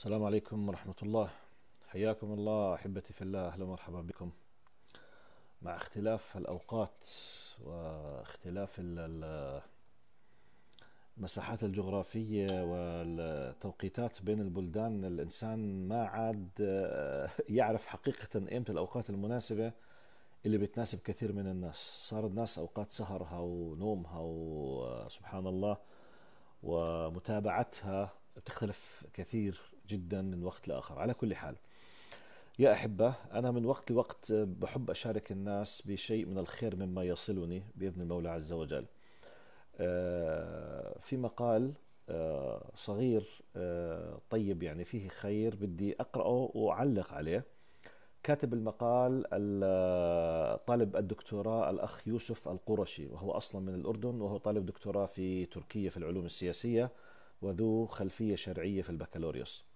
السلام عليكم ورحمة الله حياكم الله أحبتي في الله أهلا ومرحبا بكم مع اختلاف الأوقات واختلاف المساحات الجغرافية والتوقيتات بين البلدان الإنسان ما عاد آه، يعرف حقيقة إمتى الأوقات المناسبة اللي بتناسب كثير من الناس صار الناس أوقات سهرها ونومها وسبحان آه، الله ومتابعتها بتختلف كثير جدا من وقت لاخر على كل حال يا أحبة أنا من وقت لوقت بحب أشارك الناس بشيء من الخير مما يصلني بإذن المولى عز وجل آه، في مقال آه، صغير آه، طيب يعني فيه خير بدي أقرأه وأعلق عليه كاتب المقال طالب الدكتوراه الأخ يوسف القرشي وهو أصلا من الأردن وهو طالب دكتوراه في تركيا في العلوم السياسية وذو خلفية شرعية في البكالوريوس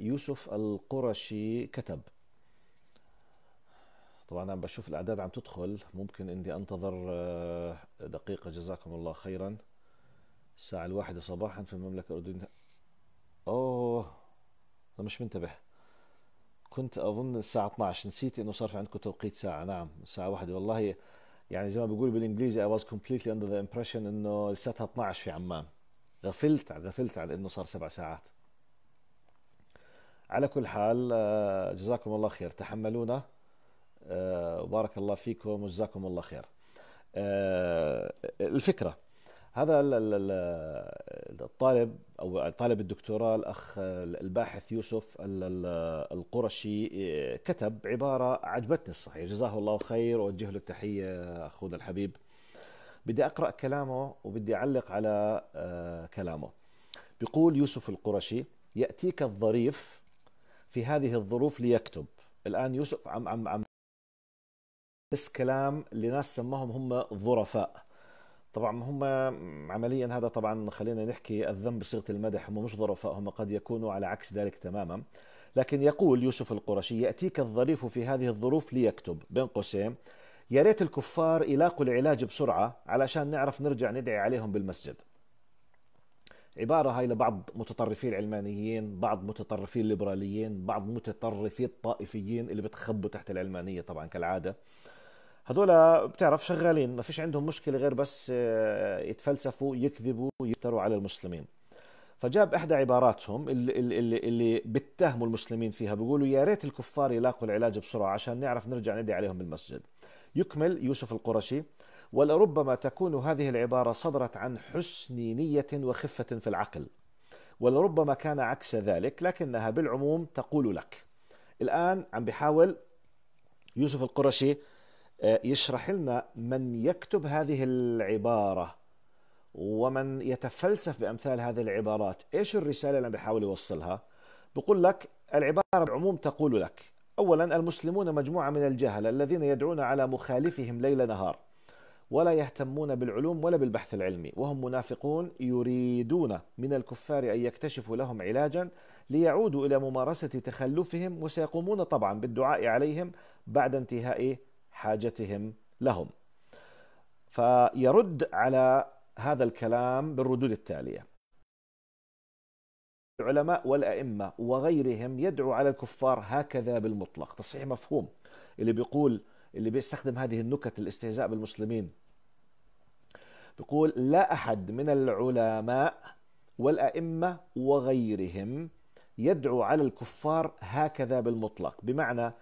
يوسف القرشي كتب طبعا عم بشوف الاعداد عم تدخل ممكن اني انتظر آه، دقيقه جزاكم الله خيرا الساعه الواحدة صباحا في المملكه الاردنيه اوه انا مش منتبه كنت اظن الساعه 12 نسيت انه صار في عندكم توقيت ساعه نعم الساعه واحدة والله يعني زي ما بيقول بالانجليزي اي واز كومبليتلي اندر ذا امبريشن انه لساتها 12 في عمان غفلت غفلت عن انه صار سبع ساعات على كل حال آه، جزاكم الله خير تحملونا وبارك آه، الله فيكم وجزاكم الله خير آه، الفكرة هذا الطالب أو طالب الدكتوراه الأخ الباحث يوسف القرشي كتب عبارة عجبتني الصحيح جزاه الله خير وأوجه له التحية أخونا الحبيب بدي أقرأ كلامه وبدي أعلق على كلامه بيقول يوسف القرشي يأتيك الظريف في هذه الظروف ليكتب الآن يوسف عم عم عم بس كلام لناس سماهم هم ظرفاء طبعا هم عمليا هذا طبعا خلينا نحكي الذنب بصيغه المدح هم مش ظرفاء هم قد يكونوا على عكس ذلك تماما لكن يقول يوسف القرشي ياتيك الظريف في هذه الظروف ليكتب بين قوسين يا ريت الكفار يلاقوا العلاج بسرعه علشان نعرف نرجع ندعي عليهم بالمسجد عبارة هاي لبعض متطرفي العلمانيين بعض متطرفي الليبراليين بعض متطرفي الطائفيين اللي بتخبوا تحت العلمانية طبعا كالعادة هذول بتعرف شغالين ما فيش عندهم مشكلة غير بس آه، يتفلسفوا يكذبوا يفتروا على المسلمين فجاب احدى عباراتهم اللي, اللي, اللي بيتهموا المسلمين فيها بيقولوا يا ريت الكفار يلاقوا العلاج بسرعه عشان نعرف نرجع ندعي عليهم بالمسجد يكمل يوسف القرشي ولربما تكون هذه العبارة صدرت عن حسن نية وخفة في العقل ولربما كان عكس ذلك لكنها بالعموم تقول لك الآن عم بحاول يوسف القرشي آه، يشرح لنا من يكتب هذه العبارة ومن يتفلسف بأمثال هذه العبارات إيش الرسالة اللي بحاول يوصلها بقول لك العبارة بالعموم تقول لك أولا المسلمون مجموعة من الجهلة الذين يدعون على مخالفهم ليل نهار ولا يهتمون بالعلوم ولا بالبحث العلمي وهم منافقون يريدون من الكفار أن يكتشفوا لهم علاجا ليعودوا إلى ممارسة تخلفهم وسيقومون طبعا بالدعاء عليهم بعد انتهاء حاجتهم لهم فيرد على هذا الكلام بالردود التالية العلماء والأئمة وغيرهم يدعو على الكفار هكذا بالمطلق تصحيح مفهوم اللي بيقول اللي بيستخدم هذه النكت الاستهزاء بالمسلمين بيقول لا أحد من العلماء والأئمة وغيرهم يدعو على الكفار هكذا بالمطلق بمعنى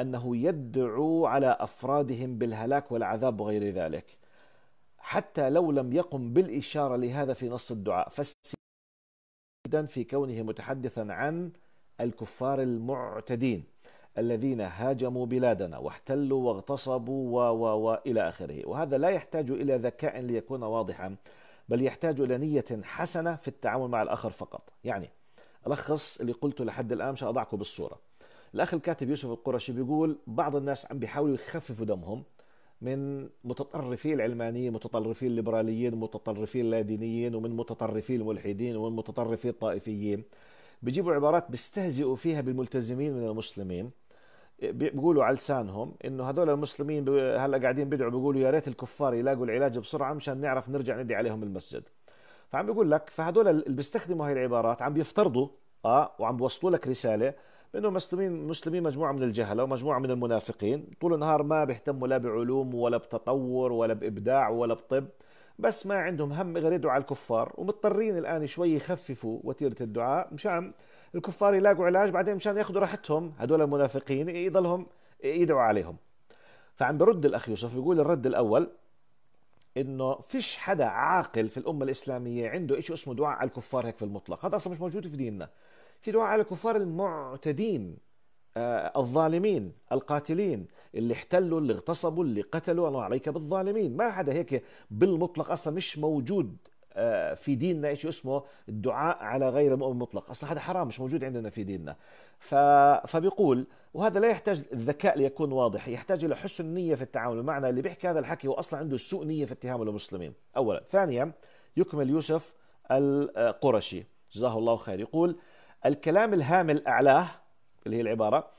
أنه يدعو على أفرادهم بالهلاك والعذاب وغير ذلك حتى لو لم يقم بالإشارة لهذا في نص الدعاء فسيدا في كونه متحدثا عن الكفار المعتدين الذين هاجموا بلادنا واحتلوا واغتصبوا و و و إلى آخره وهذا لا يحتاج إلى ذكاء ليكون واضحا بل يحتاج إلى نية حسنة في التعامل مع الآخر فقط يعني ألخص اللي قلته لحد الآن مش أضعكم بالصورة الأخ الكاتب يوسف القرشي بيقول بعض الناس عم بيحاولوا يخففوا دمهم من متطرفي العلمانيين متطرفي الليبراليين متطرفي اللادينيين ومن متطرفي الملحدين ومن متطرفي الطائفيين بيجيبوا عبارات بيستهزئوا فيها بالملتزمين من المسلمين بيقولوا على لسانهم انه هذول المسلمين هلا قاعدين بدعوا بيقولوا يا ريت الكفار يلاقوا العلاج بسرعه مشان نعرف نرجع ندعي عليهم المسجد فعم بيقول لك فهذول اللي بيستخدموا هاي العبارات عم بيفترضوا اه وعم بيوصلوا لك رساله بانه مسلمين مسلمين مجموعه من الجهله ومجموعه من المنافقين طول النهار ما بيهتموا لا بعلوم ولا بتطور ولا بابداع ولا بطب بس ما عندهم هم غير يدعوا على الكفار ومضطرين الان شوي يخففوا وتيره الدعاء مشان الكفار يلاقوا علاج بعدين مشان ياخذوا راحتهم هدول المنافقين يضلهم يدعوا عليهم فعم برد الاخ يوسف بيقول الرد الاول انه فيش حدا عاقل في الامه الاسلاميه عنده شيء اسمه دعاء على الكفار هيك في المطلق هذا اصلا مش موجود في ديننا في دعاء على الكفار المعتدين آه، الظالمين القاتلين اللي احتلوا اللي اغتصبوا اللي قتلوا الله عليك بالظالمين ما حدا هيك بالمطلق اصلا مش موجود آه، في ديننا شيء اسمه الدعاء على غير المؤمن مطلق اصلا هذا حرام مش موجود عندنا في ديننا ف... فبيقول وهذا لا يحتاج الذكاء ليكون واضح يحتاج الى حسن نيه في التعامل معنا اللي بيحكي هذا الحكي هو اصلا عنده سوء نيه في اتهام المسلمين اولا ثانيا يكمل يوسف القرشي جزاه الله خير يقول الكلام الهام الاعلاه اللي هي العباره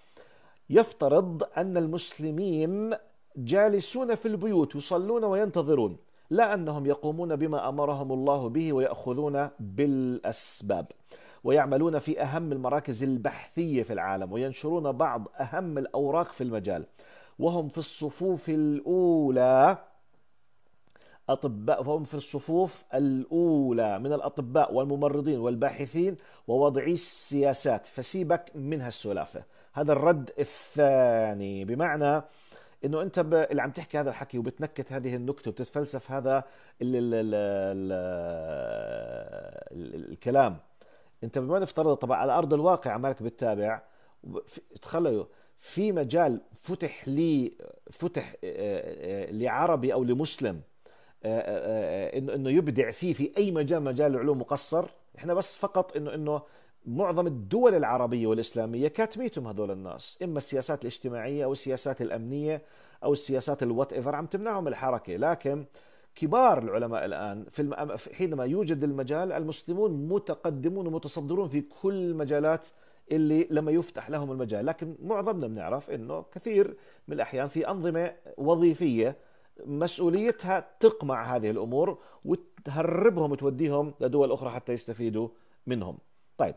يفترض ان المسلمين جالسون في البيوت يصلون وينتظرون لا انهم يقومون بما امرهم الله به وياخذون بالاسباب ويعملون في اهم المراكز البحثيه في العالم وينشرون بعض اهم الاوراق في المجال وهم في الصفوف الاولى أطباء وهم في الصفوف الأولى من الأطباء والممرضين والباحثين ووضعي السياسات فسيبك من هالسلافة هذا الرد الثاني بمعنى انه انت ب... اللي عم تحكي هذا الحكي وبتنكت هذه النكته وبتتفلسف هذا ال... ال... ال... ال... الكلام انت بما نفترض طبعا على ارض الواقع عمالك بتتابع تخيلوا في مجال فتح لي فتح آه، آه، لعربي او لمسلم آه، انه انه يبدع فيه في اي مجال مجال العلوم مقصر احنا بس فقط انه انه معظم الدول العربية والإسلامية كاتميتهم هذول الناس إما السياسات الاجتماعية أو السياسات الأمنية أو السياسات الوات إيفر عم تمنعهم الحركة لكن كبار العلماء الآن في حينما يوجد المجال المسلمون متقدمون ومتصدرون في كل المجالات اللي لما يفتح لهم المجال لكن معظمنا بنعرف أنه كثير من الأحيان في أنظمة وظيفية مسؤوليتها تقمع هذه الأمور وتهربهم وتوديهم لدول أخرى حتى يستفيدوا منهم طيب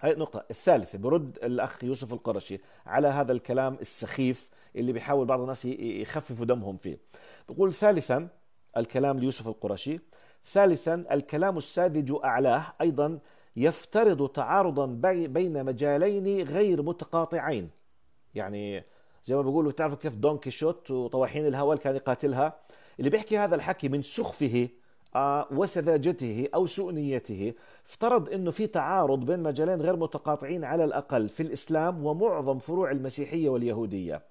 هاي النقطة الثالثة برد الأخ يوسف القرشي على هذا الكلام السخيف اللي بيحاول بعض الناس يخففوا دمهم فيه بقول ثالثا الكلام ليوسف القرشي ثالثا الكلام الساذج أعلاه أيضا يفترض تعارضا بين مجالين غير متقاطعين يعني زي ما بيقولوا تعرفوا كيف دون كيشوت وطواحين الهوى كان يقاتلها اللي بيحكي هذا الحكي من سخفه وسذاجته أو سوء نيته افترض أنه في تعارض بين مجالين غير متقاطعين على الأقل في الإسلام ومعظم فروع المسيحية واليهودية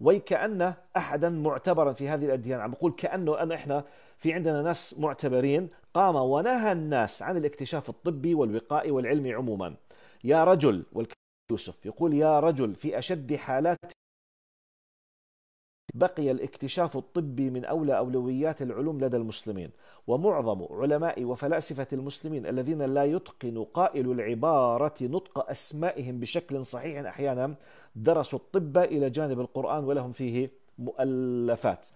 وكان أحدا معتبرا في هذه الأديان عم بقول كأنه أنا إحنا في عندنا ناس معتبرين قام ونهى الناس عن الاكتشاف الطبي والوقائي والعلمي عموما يا رجل والك... يوسف يقول يا رجل في أشد حالات بقي الاكتشاف الطبي من اولى اولويات العلوم لدى المسلمين، ومعظم علماء وفلاسفه المسلمين الذين لا يتقن قائل العباره نطق اسمائهم بشكل صحيح احيانا درسوا الطب الى جانب القران ولهم فيه مؤلفات.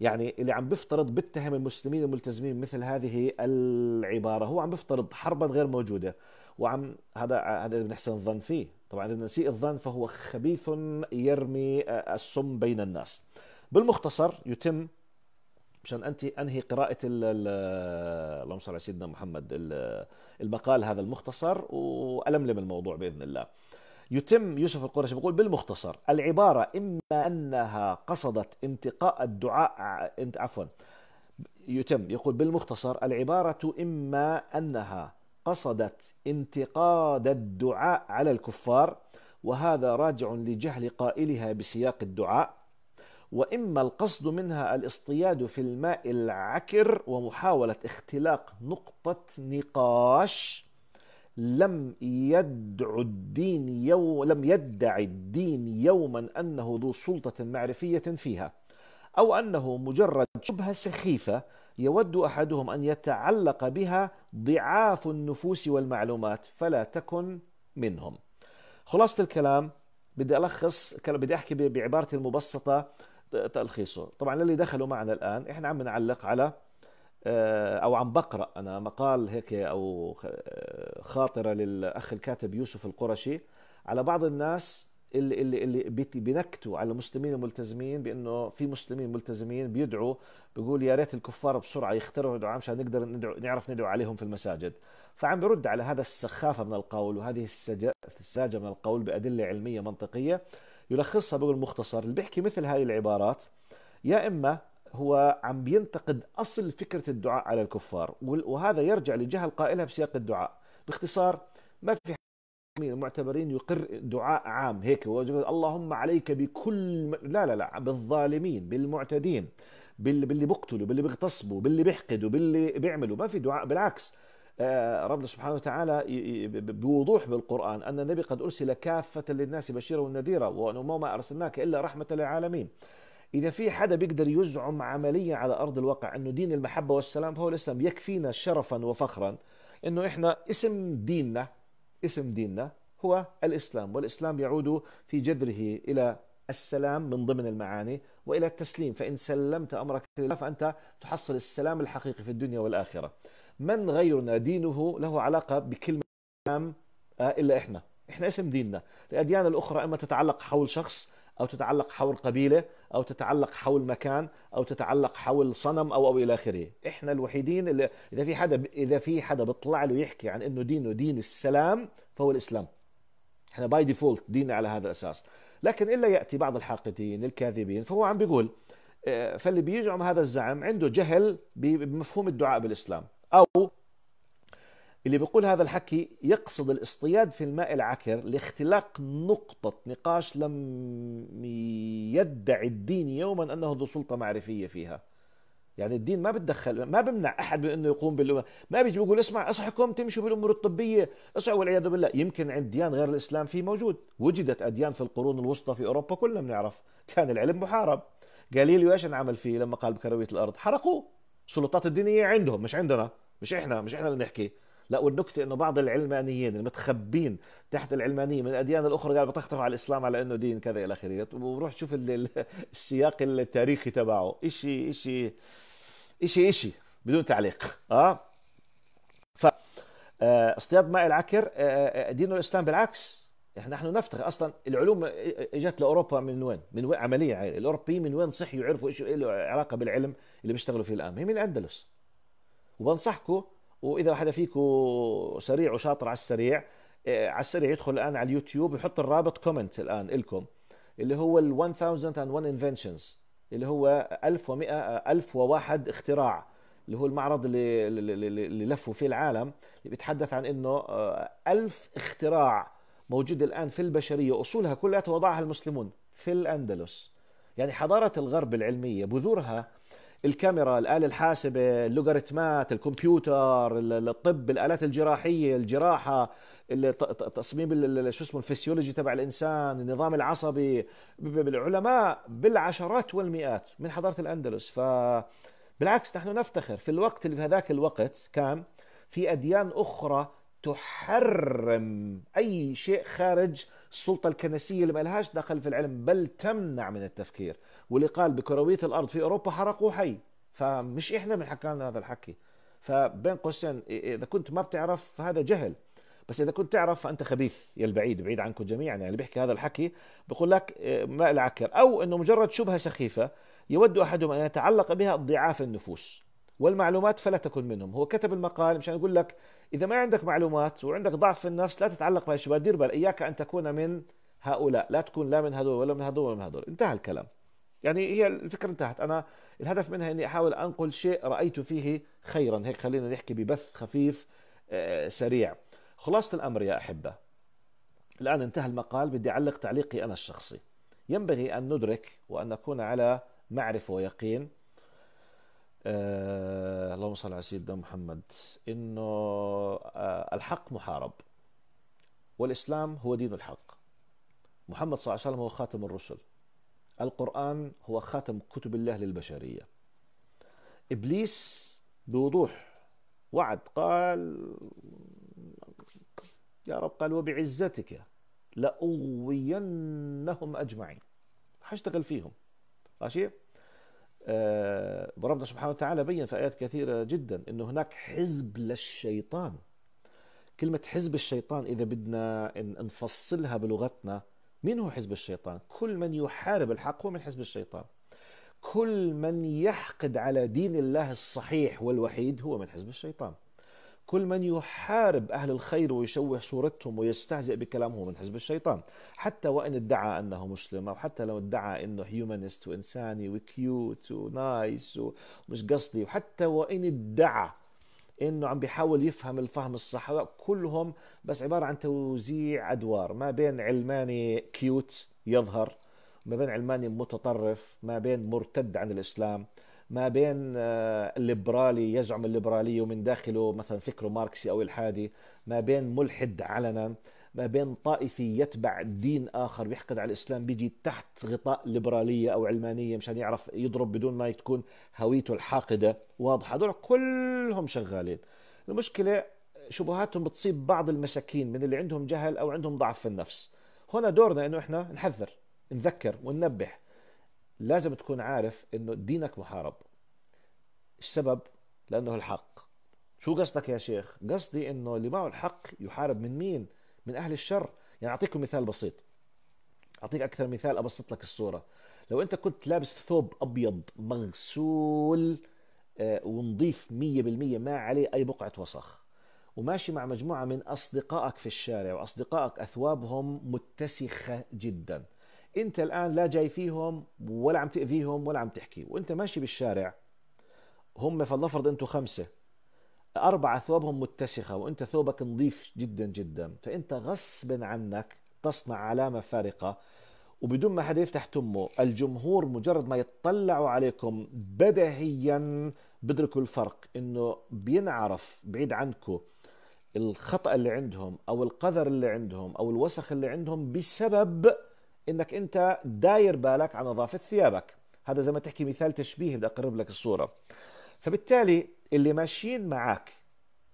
يعني اللي عم بفترض بيتهم المسلمين الملتزمين مثل هذه العباره، هو عم بفترض حربا غير موجوده، وعم هذا هذا بنحسن الظن فيه طبعا نسيء الظن فهو خبيث يرمي آه، السم بين الناس بالمختصر يتم مشان انت انهي قراءه اللهم صل على سيدنا محمد المقال هذا المختصر والملم الموضوع باذن الله يتم يوسف القرشي بيقول بالمختصر العباره اما انها قصدت انتقاء الدعاء آه، عفوا يتم يقول بالمختصر العباره اما انها قصدت انتقاد الدعاء على الكفار وهذا راجع لجهل قائلها بسياق الدعاء واما القصد منها الاصطياد في الماء العكر ومحاوله اختلاق نقطه نقاش لم يدع الدين يو لم يدع الدين يوما انه ذو سلطه معرفيه فيها او انه مجرد شبهه سخيفه يود احدهم ان يتعلق بها ضعاف النفوس والمعلومات فلا تكن منهم. خلاصه الكلام بدي الخص بدي احكي بعبارتي المبسطه تلخيصه، طبعا للي دخلوا معنا الان احنا عم نعلق على آه، او عم بقرا انا مقال هيك او خاطره للاخ الكاتب يوسف القرشي على بعض الناس اللي اللي اللي بنكتوا على المسلمين الملتزمين بانه في مسلمين ملتزمين بيدعوا بيقول يا ريت الكفار بسرعه يخترعوا دعاء مشان نقدر ندعو نعرف ندعو عليهم في المساجد فعم برد على هذا السخافه من القول وهذه السذاجه من القول بادله علميه منطقيه يلخصها بقول مختصر اللي بيحكي مثل هاي العبارات يا اما هو عم بينتقد اصل فكره الدعاء على الكفار وهذا يرجع لجهل قائلها بسياق الدعاء باختصار ما في المعتبرين يقر دعاء عام هيك اللهم عليك بكل لا لا لا بالظالمين بالمعتدين باللي بقتلوا باللي بيغتصبوا باللي بيحقدوا باللي بيعملوا ما في دعاء بالعكس آه، ربنا سبحانه وتعالى بوضوح بالقرآن أن النبي قد أرسل كافة للناس بشيرا ونذيرا وما أرسلناك إلا رحمة للعالمين إذا في حدا بيقدر يزعم عمليا على أرض الواقع أنه دين المحبة والسلام فهو الإسلام يكفينا شرفا وفخرا أنه إحنا اسم ديننا اسم ديننا هو الإسلام والإسلام يعود في جذره إلى السلام من ضمن المعاني والى التسليم فان سلمت امرك لله فانت تحصل السلام الحقيقي في الدنيا والاخره. من غيرنا دينه له علاقه بكلمه آه، الا احنا، احنا اسم ديننا، الاديان الاخرى اما تتعلق حول شخص أو تتعلق حول قبيلة أو تتعلق حول مكان أو تتعلق حول صنم أو أو إلى آخره إحنا الوحيدين اللي إذا في حدا إذا في حدا بيطلع له يحكي عن إنه دينه دين السلام فهو الإسلام إحنا باي ديفولت ديننا على هذا الأساس لكن إلا يأتي بعض الحاقدين الكاذبين فهو عم بيقول آه، فاللي بيزعم هذا الزعم عنده جهل بمفهوم الدعاء بالإسلام أو اللي بيقول هذا الحكي يقصد الاصطياد في الماء العكر لاختلاق نقطة نقاش لم يدعي الدين يوما أنه ذو سلطة معرفية فيها يعني الدين ما بتدخل ما بمنع احد من انه يقوم بالأمة ما بيجي بيقول اسمع اصحكم تمشوا بالامور الطبيه اصحوا والعياذ بالله يمكن عند ديان غير الاسلام في موجود وجدت اديان في القرون الوسطى في اوروبا كلنا بنعرف كان العلم محارب جاليليو ايش انعمل فيه لما قال بكرويه الارض حرقوه السلطات الدينيه عندهم مش عندنا مش احنا مش احنا اللي نحكي لا والنكته انه بعض العلمانيين المتخبين تحت العلمانيه من الاديان الاخرى قالوا بتخطفوا على الاسلام على انه دين كذا الى اخره وروح شوف السياق التاريخي تبعه شيء شيء شيء شيء بدون تعليق اه ف آه، اصطياد ماء العكر آه، آه، دين الاسلام بالعكس احنا نحن نفتخر اصلا العلوم اجت لاوروبا من وين؟ من وين عمليا الاوروبيين من وين صحوا يعرفوا ايش له إيه علاقه بالعلم اللي بيشتغلوا فيه الان؟ هي من الاندلس وبنصحكم واذا حدا فيكم سريع وشاطر على السريع إيه، على السريع يدخل الان على اليوتيوب ويحط الرابط كومنت الان لكم اللي هو ال 1001 انفنشنز اللي هو 1100 1001 اختراع اللي هو المعرض اللي اللي لفوا فيه العالم اللي بيتحدث عن انه 1000 آه، اختراع موجود الان في البشريه اصولها كلها وضعها المسلمون في الاندلس يعني حضاره الغرب العلميه بذورها الكاميرا الآلة الحاسبة اللوغاريتمات الكمبيوتر الطب الآلات الجراحية الجراحة تصميم شو اسمه الفسيولوجي تبع الإنسان النظام العصبي العلماء بالعشرات والمئات من حضارة الأندلس فبالعكس نحن نفتخر في الوقت اللي في هذاك الوقت كان في أديان أخرى تحرم أي شيء خارج السلطة الكنسية اللي ما لهاش دخل في العلم بل تمنع من التفكير واللي قال بكروية الأرض في أوروبا حرقوا حي فمش إحنا من لنا هذا الحكي فبين قوسين إذا كنت ما بتعرف فهذا جهل بس اذا كنت تعرف فانت خبيث يا البعيد بعيد عنكم جميعا يعني اللي بيحكي هذا الحكي بقول لك ما العكر او انه مجرد شبهه سخيفه يود احدهم ان يتعلق بها ضعاف النفوس والمعلومات فلا تكن منهم هو كتب المقال مشان يقول لك اذا ما عندك معلومات وعندك ضعف في النفس لا تتعلق الشباب دير بال اياك ان تكون من هؤلاء لا تكون لا من هذول ولا من هذول ولا من هذول انتهى الكلام يعني هي الفكرة انتهت أنا الهدف منها أني أحاول أنقل شيء رأيت فيه خيرا هيك خلينا نحكي ببث خفيف آه، سريع خلاصة الأمر يا أحبة الآن انتهى المقال بدي أعلق تعليقي أنا الشخصي ينبغي أن ندرك وأن نكون على معرفة ويقين آه اللهم صل على سيدنا محمد انه آه الحق محارب والاسلام هو دين الحق محمد صلى الله عليه وسلم هو خاتم الرسل القران هو خاتم كتب الله للبشريه ابليس بوضوح وعد قال يا رب قال وبعزتك لاغوينهم اجمعين حاشتغل فيهم ماشي آه، ربنا سبحانه وتعالى بين في آيات كثيرة جدا أنه هناك حزب للشيطان كلمة حزب الشيطان إذا بدنا نفصلها بلغتنا من هو حزب الشيطان؟ كل من يحارب الحق هو من حزب الشيطان كل من يحقد على دين الله الصحيح والوحيد هو من حزب الشيطان كل من يحارب أهل الخير ويشوه صورتهم ويستهزئ بكلامهم من حزب الشيطان حتى وإن ادعى أنه مسلم أو حتى لو ادعى أنه هيومانست وإنساني وكيوت ونايس ومش قصدي وحتى وإن ادعى انه عم بيحاول يفهم الفهم الصح هؤلاء كلهم بس عباره عن توزيع ادوار ما بين علماني كيوت يظهر ما بين علماني متطرف ما بين مرتد عن الاسلام ما بين آه، الليبرالي يزعم الليبرالية ومن داخله مثلا فكره ماركسي أو إلحادي ما بين ملحد علنا ما بين طائفي يتبع دين آخر بيحقد على الإسلام بيجي تحت غطاء ليبرالية أو علمانية مشان يعرف يضرب بدون ما تكون هويته الحاقدة واضحة هذول كلهم شغالين المشكلة شبهاتهم بتصيب بعض المساكين من اللي عندهم جهل أو عندهم ضعف في النفس هنا دورنا أنه إحنا نحذر نذكر وننبه لازم تكون عارف انه دينك محارب السبب لانه الحق شو قصدك يا شيخ قصدي انه اللي معه الحق يحارب من مين من اهل الشر يعني اعطيكم مثال بسيط اعطيك اكثر مثال ابسط لك الصوره لو انت كنت لابس ثوب ابيض مغسول آه، ونظيف 100% ما عليه اي بقعه وسخ وماشي مع مجموعه من اصدقائك في الشارع واصدقائك اثوابهم متسخه جدا انت الان لا جاي فيهم ولا عم تاذيهم ولا عم تحكي وانت ماشي بالشارع هم فلنفرض انتم خمسه أربعة ثوبهم متسخة وأنت ثوبك نظيف جدا جدا فأنت غصبا عنك تصنع علامة فارقة وبدون ما حدا يفتح تمه الجمهور مجرد ما يطلعوا عليكم بدهيا بدركوا الفرق انه بينعرف بعيد عنكم الخطأ اللي عندهم او القذر اللي عندهم او الوسخ اللي عندهم بسبب انك انت داير بالك على نظافه ثيابك هذا زي ما تحكي مثال تشبيه بدي اقرب لك الصوره فبالتالي اللي ماشيين معك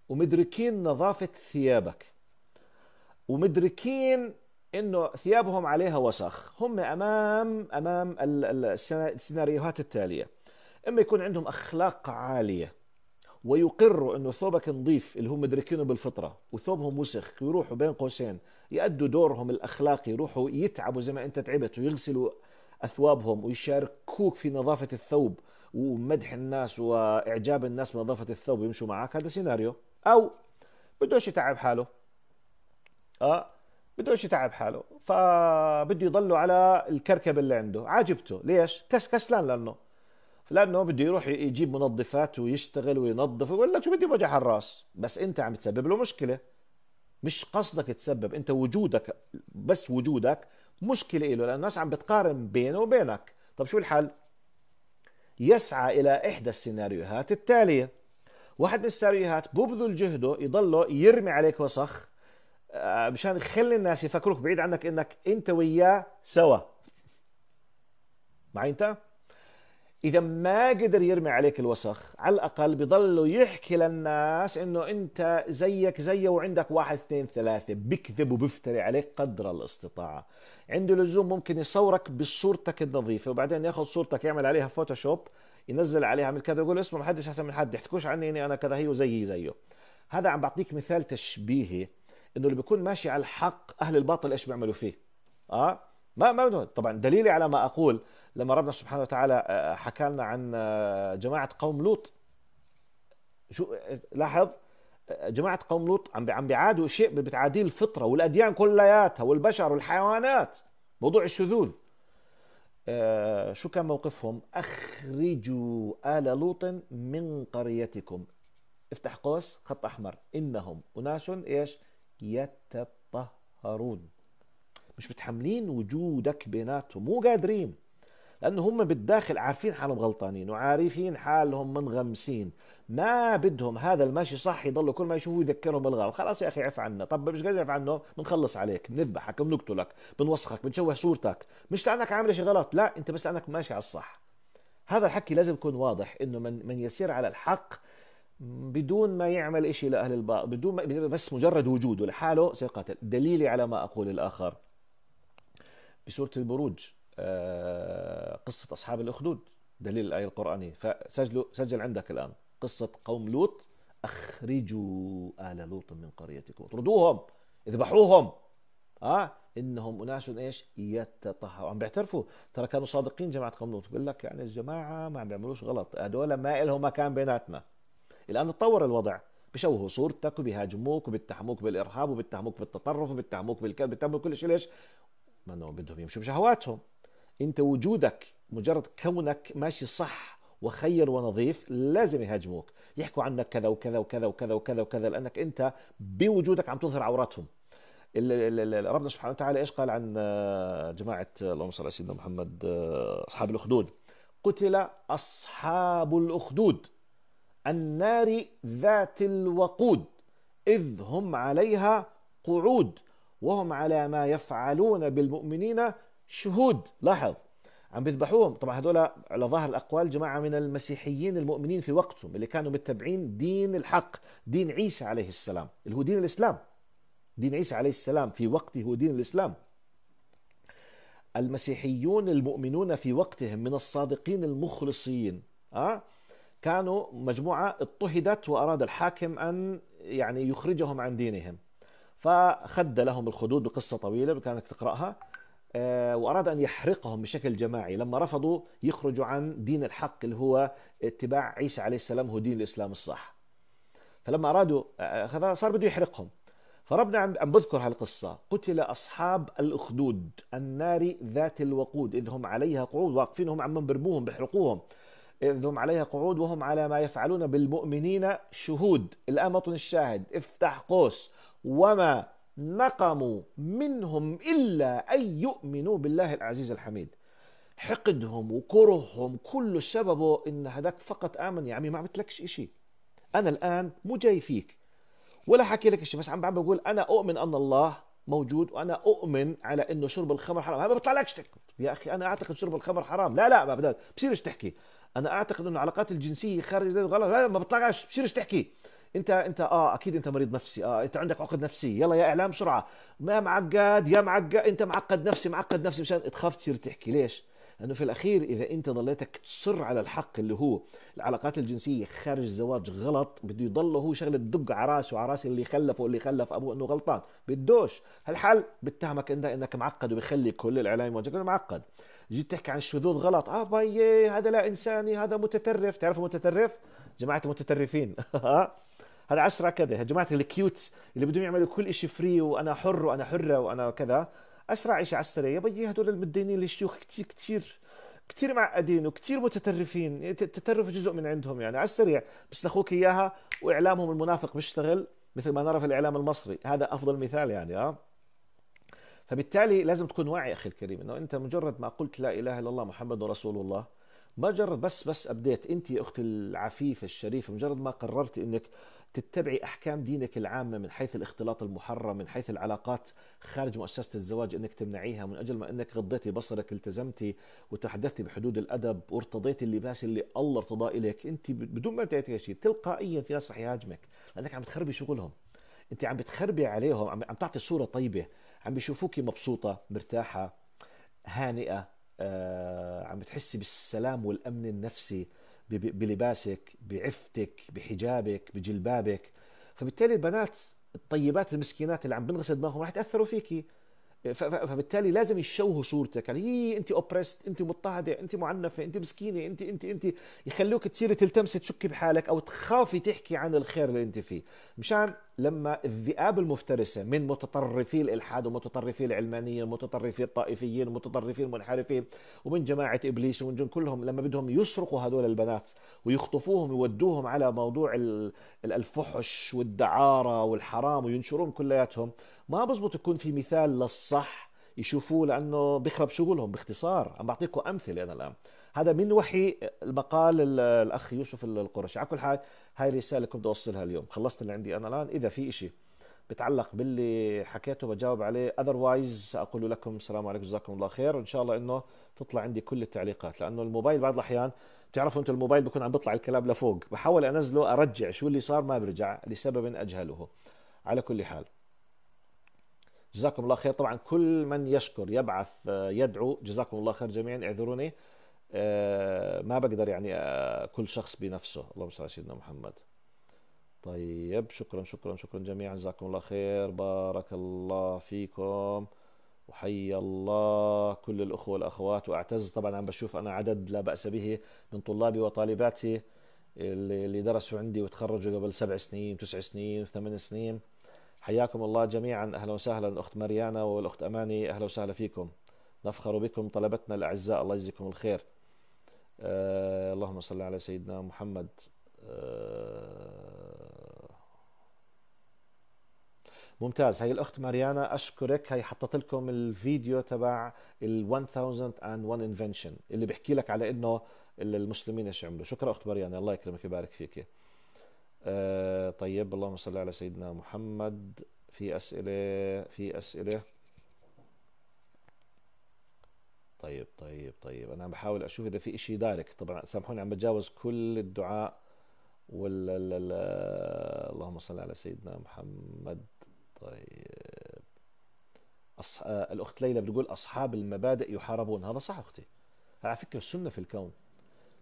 ومدركين نظافه ثيابك ومدركين انه ثيابهم عليها وسخ هم امام امام السيناريوهات التاليه اما يكون عندهم اخلاق عاليه ويقروا انه ثوبك نظيف اللي هم مدركينه بالفطره وثوبهم وسخ ويروحوا بين قوسين يأدوا دورهم الاخلاقي يروحوا يتعبوا زي ما انت تعبت ويغسلوا اثوابهم ويشاركوك في نظافه الثوب ومدح الناس واعجاب الناس بنظافه الثوب يمشوا معك هذا سيناريو او بدوش يتعب حاله اه بدوش يتعب حاله فبده يضله على الكركبه اللي عنده عاجبته ليش كس كسلان لانه لانه بده يروح يجيب منظفات ويشتغل وينظف ويقول لك شو بدي وجع الراس بس انت عم تسبب له مشكله مش قصدك تسبب انت وجودك بس وجودك مشكله له لان الناس عم بتقارن بينه وبينك طب شو الحل يسعى الى احدى السيناريوهات التاليه واحد من السيناريوهات ببذل جهده يضله يرمي عليك وسخ آه، مشان يخلي الناس يفكروك بعيد عنك انك انت وياه سوا معي انت؟ اذا ما قدر يرمي عليك الوسخ على الاقل بضلوا يحكي للناس انه انت زيك زيه وعندك واحد اثنين ثلاثه بكذب وبفتري عليك قدر الاستطاعه عنده لزوم ممكن يصورك بصورتك النظيفه وبعدين ياخذ صورتك يعمل عليها فوتوشوب ينزل عليها من كذا يقول اسمه ما حدش احسن من حد يحكوش عني اني انا كذا هي وزيي زيه هذا عم بعطيك مثال تشبيهي انه اللي بيكون ماشي على الحق اهل الباطل ايش بيعملوا فيه اه ما ما طبعا دليلي على ما اقول لما ربنا سبحانه وتعالى آه، آه، حكى لنا عن آه، جماعة قوم لوط شو لاحظ جماعة قوم لوط عم عم بيعادوا شيء بتعاديه الفطرة والأديان كلياتها والبشر والحيوانات موضوع الشذوذ شو كان موقفهم أخرجوا آل لوط من قريتكم افتح قوس خط أحمر إنهم أناس إيش يتطهرون مش متحملين وجودك بيناتهم مو قادرين لانه هم بالداخل عارفين حالهم غلطانين وعارفين حالهم منغمسين ما بدهم هذا الماشي صح يضلوا كل ما يشوفوا يذكرهم بالغلط خلاص يا اخي عف عنا طب مش قادر عف عنه بنخلص عليك بنذبحك بنقتلك بنوسخك بنشوه صورتك مش لانك عامل شيء غلط لا انت بس لانك ماشي على الصح هذا الحكي لازم يكون واضح انه من من يسير على الحق بدون ما يعمل شيء لأهل الباطل بدون ما بس مجرد وجوده لحاله سيقاتل دليلي على ما أقول الآخر بسورة البروج آه، قصة أصحاب الأخدود دليل الآية القرآنية فسجلوا سجل عندك الآن قصة قوم لوط أخرجوا آل لوط من قريتكم اطردوهم اذبحوهم اه انهم اناس ايش يتطهروا عم بيعترفوا ترى كانوا صادقين جماعه قوم لوط بقول لك يعني الجماعه ما عم بيعملوش غلط هدول ما لهم مكان بيناتنا الان تطور الوضع بشوهوا صورتك وبيهاجموك وبيتهموك بالارهاب وبيتهموك بالتطرف وبيتهموك بالكذب بيتهموك كل شيء ليش؟ ما بدهم يمشوا بشهواتهم انت وجودك مجرد كونك ماشي صح وخير ونظيف لازم يهاجموك يحكوا عنك كذا وكذا وكذا وكذا وكذا وكذا لانك انت بوجودك عم تظهر عوراتهم ربنا سبحانه وتعالى ايش قال عن آه، جماعه آه، اللهم صل على سيدنا محمد آه، اصحاب الاخدود قتل اصحاب الاخدود النار ذات الوقود اذ هم عليها قعود وهم على ما يفعلون بالمؤمنين شهود لاحظ عم بيذبحوهم طبعا هذول على ظاهر الاقوال جماعه من المسيحيين المؤمنين في وقتهم اللي كانوا متبعين دين الحق دين عيسى عليه السلام اللي هو دين الاسلام دين عيسى عليه السلام في وقته هو دين الاسلام المسيحيون المؤمنون في وقتهم من الصادقين المخلصين أه؟ كانوا مجموعة اضطهدت وأراد الحاكم أن يعني يخرجهم عن دينهم فخد لهم الخدود بقصة طويلة كانك تقرأها آه، واراد ان يحرقهم بشكل جماعي لما رفضوا يخرجوا عن دين الحق اللي هو اتباع عيسى عليه السلام هو دين الاسلام الصح فلما ارادوا آه، آه، صار بده يحرقهم فربنا عم بذكر هالقصة قتل أصحاب الأخدود النار ذات الوقود إذ هم عليها قعود واقفين هم عم برموهم بيحرقوهم إذ هم عليها قعود وهم على ما يفعلون بالمؤمنين شهود الآن الشاهد افتح قوس وما نقموا منهم إلا أن يؤمنوا بالله العزيز الحميد حقدهم وكرههم كله سببه إن هذاك فقط آمن يا عمي ما عملتلكش إشي أنا الآن مو جاي فيك ولا حكي لك شيء بس عم بقول أنا أؤمن أن الله موجود وانا اؤمن على انه شرب الخمر حرام ما بطلع لك شتك يا اخي انا اعتقد شرب الخمر حرام لا لا ما بدل بصيرش تحكي انا اعتقد انه العلاقات الجنسيه خارج غلط لا, لا ما بطلعش بصيرش تحكي انت انت اه اكيد انت مريض نفسي اه انت عندك عقد نفسي يلا يا اعلام بسرعه ما معقد يا معقد انت معقد نفسي معقد نفسي مشان تخاف تصير تحكي ليش لانه في الاخير اذا انت ضليتك تصر على الحق اللي هو العلاقات الجنسيه خارج الزواج غلط بده يضل هو شغله تدق على راسه وعلى راس اللي خلفه واللي خلف ابوه انه غلطان بدوش هالحل بتهمك انت انك معقد وبيخلي كل الاعلام يواجهك انه معقد جيت تحكي عن الشذوذ غلط اه باي هذا لا انساني هذا متترف تعرفوا متترف جماعه المتترفين آه. هذا عشرة كذا يا جماعه الكيوتس اللي بدهم يعملوا كل شيء فري وانا حر وانا حره وانا كذا اسرع شيء على السريع يا بيي هدول المدينين للشيوخ كثير كثير كثير معقدين وكثير متطرفين التترف جزء من عندهم يعني على السريع بس لخوك اياها واعلامهم المنافق بيشتغل مثل ما نرى في الاعلام المصري هذا افضل مثال يعني اه فبالتالي لازم تكون واعي اخي الكريم انه انت مجرد ما قلت لا اله الا الله محمد رسول الله ما جرد بس بس ابديت انت يا اختي العفيفه الشريفه مجرد ما قررت انك تتبعي أحكام دينك العامة من حيث الاختلاط المحرم من حيث العلاقات خارج مؤسسة الزواج أنك تمنعيها من أجل ما أنك غضيتي بصرك التزمتي وتحدثتي بحدود الأدب وارتضيتي اللباس اللي الله ارتضاه لك أنت بدون ما تعطي شيء تلقائيا في ناس رح يهاجمك لأنك عم تخربي شغلهم أنت عم بتخربي عليهم عم تعطي صورة طيبة عم بيشوفوكي مبسوطة مرتاحة هانئة آه، عم بتحسي بالسلام والأمن النفسي بلباسك بعفتك بحجابك بجلبابك فبالتالي البنات الطيبات المسكينات اللي عم بنغسل دماغهم رح يتاثروا فيكي فبالتالي لازم يشوهوا صورتك يعني هي انت اوبرست انت مضطهده انت معنفه انت مسكينه انت انت انت يخلوك تصيري تلتمسي تشكي بحالك او تخافي تحكي عن الخير اللي انت فيه مشان لما الذئاب المفترسه من متطرفي الالحاد ومتطرفي العلمانية ومتطرفي الطائفيين ومتطرفي المنحرفين ومن جماعه ابليس ومن جن كلهم لما بدهم يسرقوا هذول البنات ويخطفوهم ويودوهم على موضوع الفحش والدعاره والحرام وينشرون كلياتهم ما بزبط يكون في مثال للصح يشوفوه لانه بيخرب شغلهم باختصار عم بعطيكم امثله انا الان هذا من وحي المقال الاخ يوسف القرشي على كل حال هاي الرساله كنت بدي اوصلها اليوم خلصت اللي عندي انا الان اذا في شيء بتعلق باللي حكيته بجاوب عليه اذروايز ساقول لكم السلام عليكم جزاكم الله خير وان شاء الله انه تطلع عندي كل التعليقات لانه الموبايل بعض الاحيان بتعرفوا انتم الموبايل بكون عم بيطلع الكلام لفوق بحاول انزله ارجع شو اللي صار ما برجع لسبب اجهله على كل حال جزاكم الله خير طبعا كل من يشكر يبعث آه، يدعو جزاكم الله خير جميعا اعذروني آه، ما بقدر يعني آه، كل شخص بنفسه اللهم صل على سيدنا محمد طيب شكرا شكرا شكرا جميعا جزاكم الله خير بارك الله فيكم وحي الله كل الأخوة والأخوات وأعتز طبعا عم بشوف أنا عدد لا بأس به من طلابي وطالباتي اللي درسوا عندي وتخرجوا قبل سبع سنين تسع سنين ثمان سنين حياكم الله جميعا أهلا وسهلا أخت مريانا والأخت أماني أهلا وسهلا فيكم نفخر بكم طلبتنا الأعزاء الله يجزيكم الخير أه اللهم صل على سيدنا محمد أه ممتاز هي الأخت مريانا أشكرك هي حطت لكم الفيديو تبع ال 1001 invention اللي بحكي لك على إنه المسلمين ايش عملوا شكرا أخت مريانا الله يكرمك ويبارك فيك آه طيب اللهم صل على سيدنا محمد في أسئلة في أسئلة طيب طيب طيب أنا عم بحاول أشوف إذا في إشي دايركت طبعا سامحوني عم بتجاوز كل الدعاء ولا لا لا اللهم صل على سيدنا محمد طيب أص... آه، الأخت ليلى بتقول أصحاب المبادئ يحاربون هذا صح أختي على فكرة السنة في الكون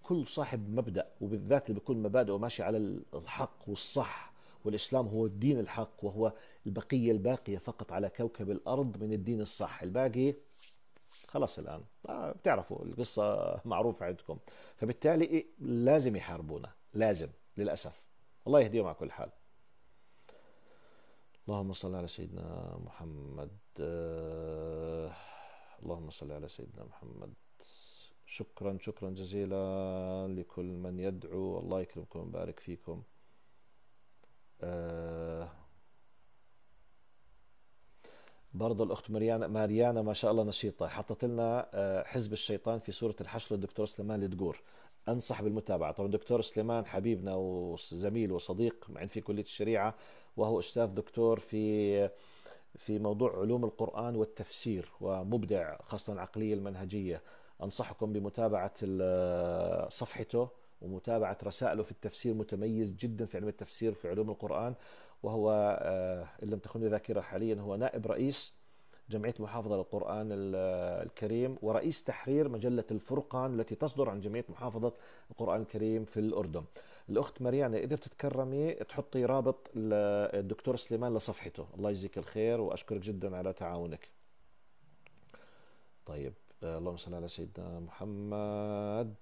كل صاحب مبدا وبالذات اللي بيكون مبادئه ماشي على الحق والصح والاسلام هو الدين الحق وهو البقيه الباقيه فقط على كوكب الارض من الدين الصح الباقي خلاص الان آه، بتعرفوا القصه معروفه عندكم فبالتالي إيه، لازم يحاربونا لازم للاسف الله يهديهم على كل حال اللهم صل على سيدنا محمد آه، اللهم صل على سيدنا محمد شكرا شكرا جزيلا لكل من يدعو الله يكرمكم ويبارك فيكم آه برضه الأخت مريانا ماريانا ما شاء الله نشيطة حطت لنا آه، حزب الشيطان في سورة الحشر للدكتور سليمان لدقور أنصح بالمتابعة طبعا دكتور سليمان حبيبنا وزميل وصديق معين في كلية الشريعة وهو أستاذ دكتور في في موضوع علوم القرآن والتفسير ومبدع خاصة العقلية المنهجية أنصحكم بمتابعة آه، صفحته ومتابعة رسائله في التفسير متميز جدا في علم التفسير في علوم القرآن وهو آه، إن لم تخني ذاكرة حاليا هو نائب رئيس جمعية محافظة للقرآن آه، الكريم ورئيس تحرير مجلة الفرقان التي تصدر عن جمعية محافظة القرآن الكريم في الأردن الأخت مريانا إذا بتتكرمي تحطي رابط الدكتور سليمان لصفحته الله يجزيك الخير وأشكرك جدا على تعاونك طيب اللهم صل على سيدنا محمد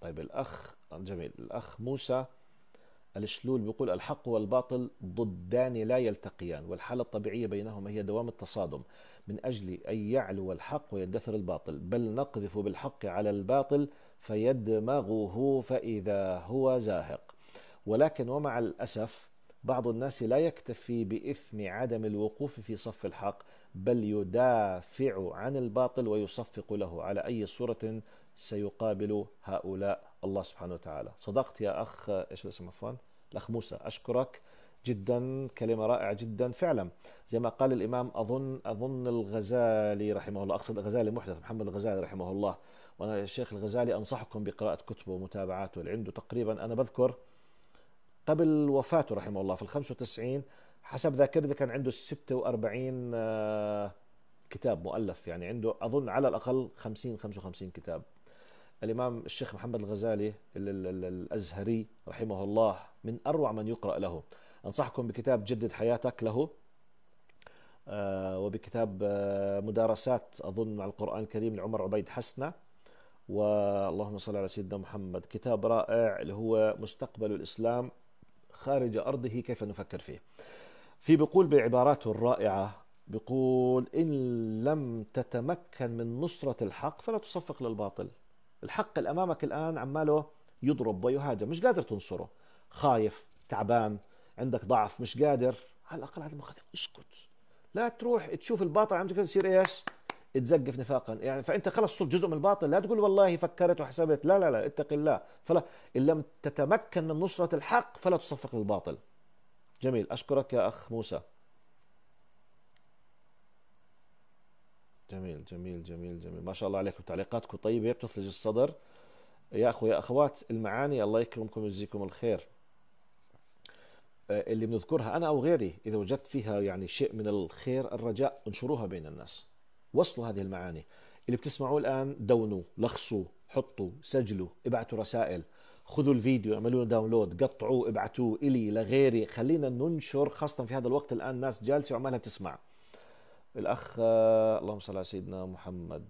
طيب الأخ جميل الأخ موسى الشلول بيقول الحق والباطل ضدان لا يلتقيان والحالة الطبيعية بينهما هي دوام التصادم من أجل أن يعلو الحق ويندثر الباطل بل نقذف بالحق على الباطل فيدمغه فإذا هو زاهق ولكن ومع الأسف بعض الناس لا يكتفي باثم عدم الوقوف في صف الحق بل يدافع عن الباطل ويصفق له على اي صوره سيقابل هؤلاء الله سبحانه وتعالى صدقت يا اخ ايش اسمه عفوا الاخ موسى اشكرك جدا كلمة رائعة جدا فعلا زي ما قال الإمام أظن أظن الغزالي رحمه الله أقصد الغزالي محدث محمد الغزالي رحمه الله وأنا الشيخ الغزالي أنصحكم بقراءة كتبه ومتابعاته اللي عنده تقريبا أنا بذكر قبل وفاته رحمه الله في ال 95 حسب ذاكرتي كان عنده 46 آه، كتاب مؤلف يعني عنده اظن على الاقل 50 55 كتاب الامام الشيخ محمد الغزالي الازهري رحمه الله من اروع من يقرا له انصحكم بكتاب جدد حياتك له آه، وبكتاب آه، مدارسات اظن مع القران الكريم لعمر عبيد حسنه واللهم صل على سيدنا محمد كتاب رائع اللي هو مستقبل الاسلام خارج أرضه كيف نفكر فيه في بيقول بعباراته الرائعة بيقول إن لم تتمكن من نصرة الحق فلا تصفق للباطل الحق اللي أمامك الآن عماله يضرب ويهاجم مش قادر تنصره خايف تعبان عندك ضعف مش قادر على الأقل على المخدر اسكت لا تروح تشوف الباطل عم يصير إيش تزقف نفاقا يعني فانت خلص صرت جزء من الباطل لا تقول والله فكرت وحسبت لا لا لا اتق الله فلا ان لم تتمكن من نصره الحق فلا تصفق للباطل جميل اشكرك يا اخ موسى جميل جميل جميل جميل ما شاء الله عليكم تعليقاتكم طيبه بتثلج الصدر يا اخويا يا اخوات المعاني الله يكرمكم ويجزيكم الخير آه، اللي بنذكرها انا او غيري اذا وجدت فيها يعني شيء من الخير الرجاء انشروها بين الناس وصلوا هذه المعاني اللي بتسمعوه الآن دونوا لخصوا حطوا سجلوا ابعتوا رسائل خذوا الفيديو اعملوا داونلود قطعوه ابعتوه الي لغيري خلينا ننشر خاصه في هذا الوقت الان ناس جالسه وعمالها بتسمع الاخ آه، اللهم صل على سيدنا محمد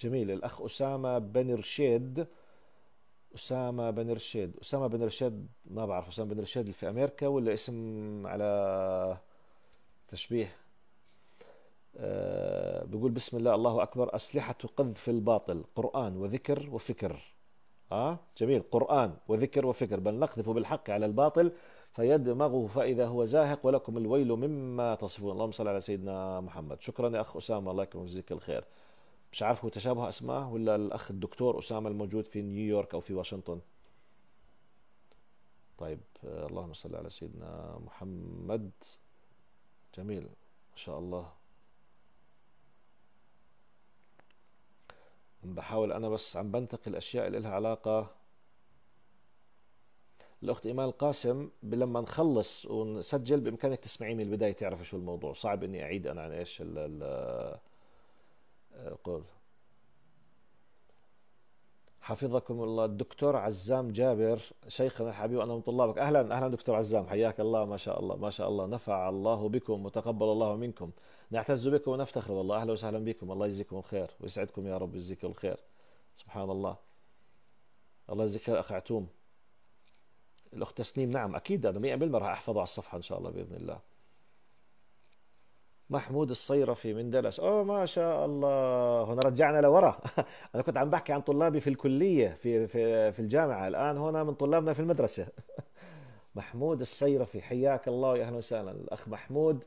جميل الاخ اسامه بن رشيد اسامه بن رشيد اسامه بن رشيد ما بعرف اسامه بن رشيد في امريكا ولا اسم على تشبيه آه، بيقول بسم الله الله أكبر أسلحة قذف الباطل قرآن وذكر وفكر آه جميل قرآن وذكر وفكر بل نقذف بالحق على الباطل فيدمغه فإذا هو زاهق ولكم الويل مما تصفون اللهم صل على سيدنا محمد شكرا يا أخ أسامة الله ويجزيك الخير مش عارف هو تشابه أسماء ولا الأخ الدكتور أسامة الموجود في نيويورك أو في واشنطن طيب آه، اللهم صل على سيدنا محمد جميل ما شاء الله عم بحاول انا بس عم بنتقي الاشياء اللي لها علاقه الاخت ايمان القاسم لما نخلص ونسجل بامكانك تسمعي من البدايه تعرفي شو الموضوع صعب اني اعيد انا عن ايش ال ال حفظكم الله الدكتور عزام جابر شيخنا الحبيب أنا من طلابك أهلا أهلا دكتور عزام حياك الله ما شاء الله ما شاء الله نفع الله بكم وتقبل الله منكم نعتز بكم ونفتخر والله أهلا وسهلا بكم الله يجزيكم الخير ويسعدكم يا رب يجزيكم الخير سبحان الله الله يجزيك خير أخ عتوم الأخت تسنيم نعم أكيد أنا 100% راح أحفظه على الصفحة إن شاء الله بإذن الله محمود الصيرفي من دلس اوه ما شاء الله هنا رجعنا لورا انا كنت عم بحكي عن طلابي في الكليه في في في الجامعه الان هنا من طلابنا في المدرسه محمود الصيرفي حياك الله يا اهلا وسهلا الاخ محمود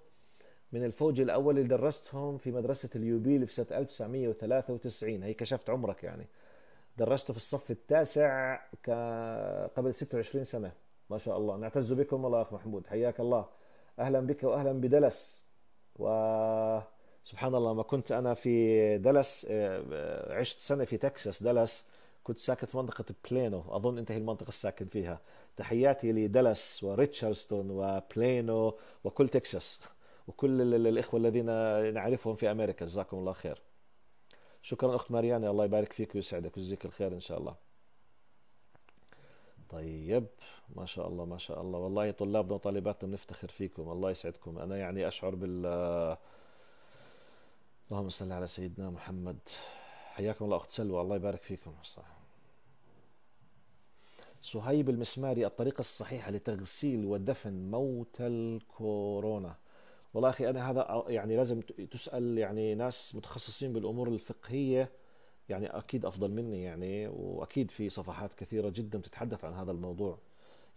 من الفوج الاول اللي درستهم في مدرسه اليوبيل في سنه 1993 هي كشفت عمرك يعني درسته في الصف التاسع قبل 26 سنه ما شاء الله نعتز بكم والله اخ محمود حياك الله اهلا بك واهلا بدلس وسبحان الله لما كنت انا في دالاس آه، آه، عشت سنه في تكساس دالاس كنت ساكن في منطقه بلينو اظن انت هي المنطقه الساكن فيها تحياتي لدالاس وريتشاردستون وبلينو وكل تكساس وكل الاخوه الذين نعرفهم في امريكا جزاكم الله خير شكرا اخت ماريانا الله يبارك فيك ويسعدك ويجزيك الخير ان شاء الله طيب ما شاء الله ما شاء الله والله طلابنا وطالباتنا بنفتخر فيكم الله يسعدكم انا يعني اشعر بال اللهم صل على سيدنا محمد حياكم الله اخت سلوى الله يبارك فيكم صح. صهيب المسماري الطريقة الصحيحة لتغسيل ودفن موتى الكورونا والله أخي أنا هذا يعني لازم تسأل يعني ناس متخصصين بالأمور الفقهية يعني أكيد أفضل مني يعني وأكيد في صفحات كثيرة جدا تتحدث عن هذا الموضوع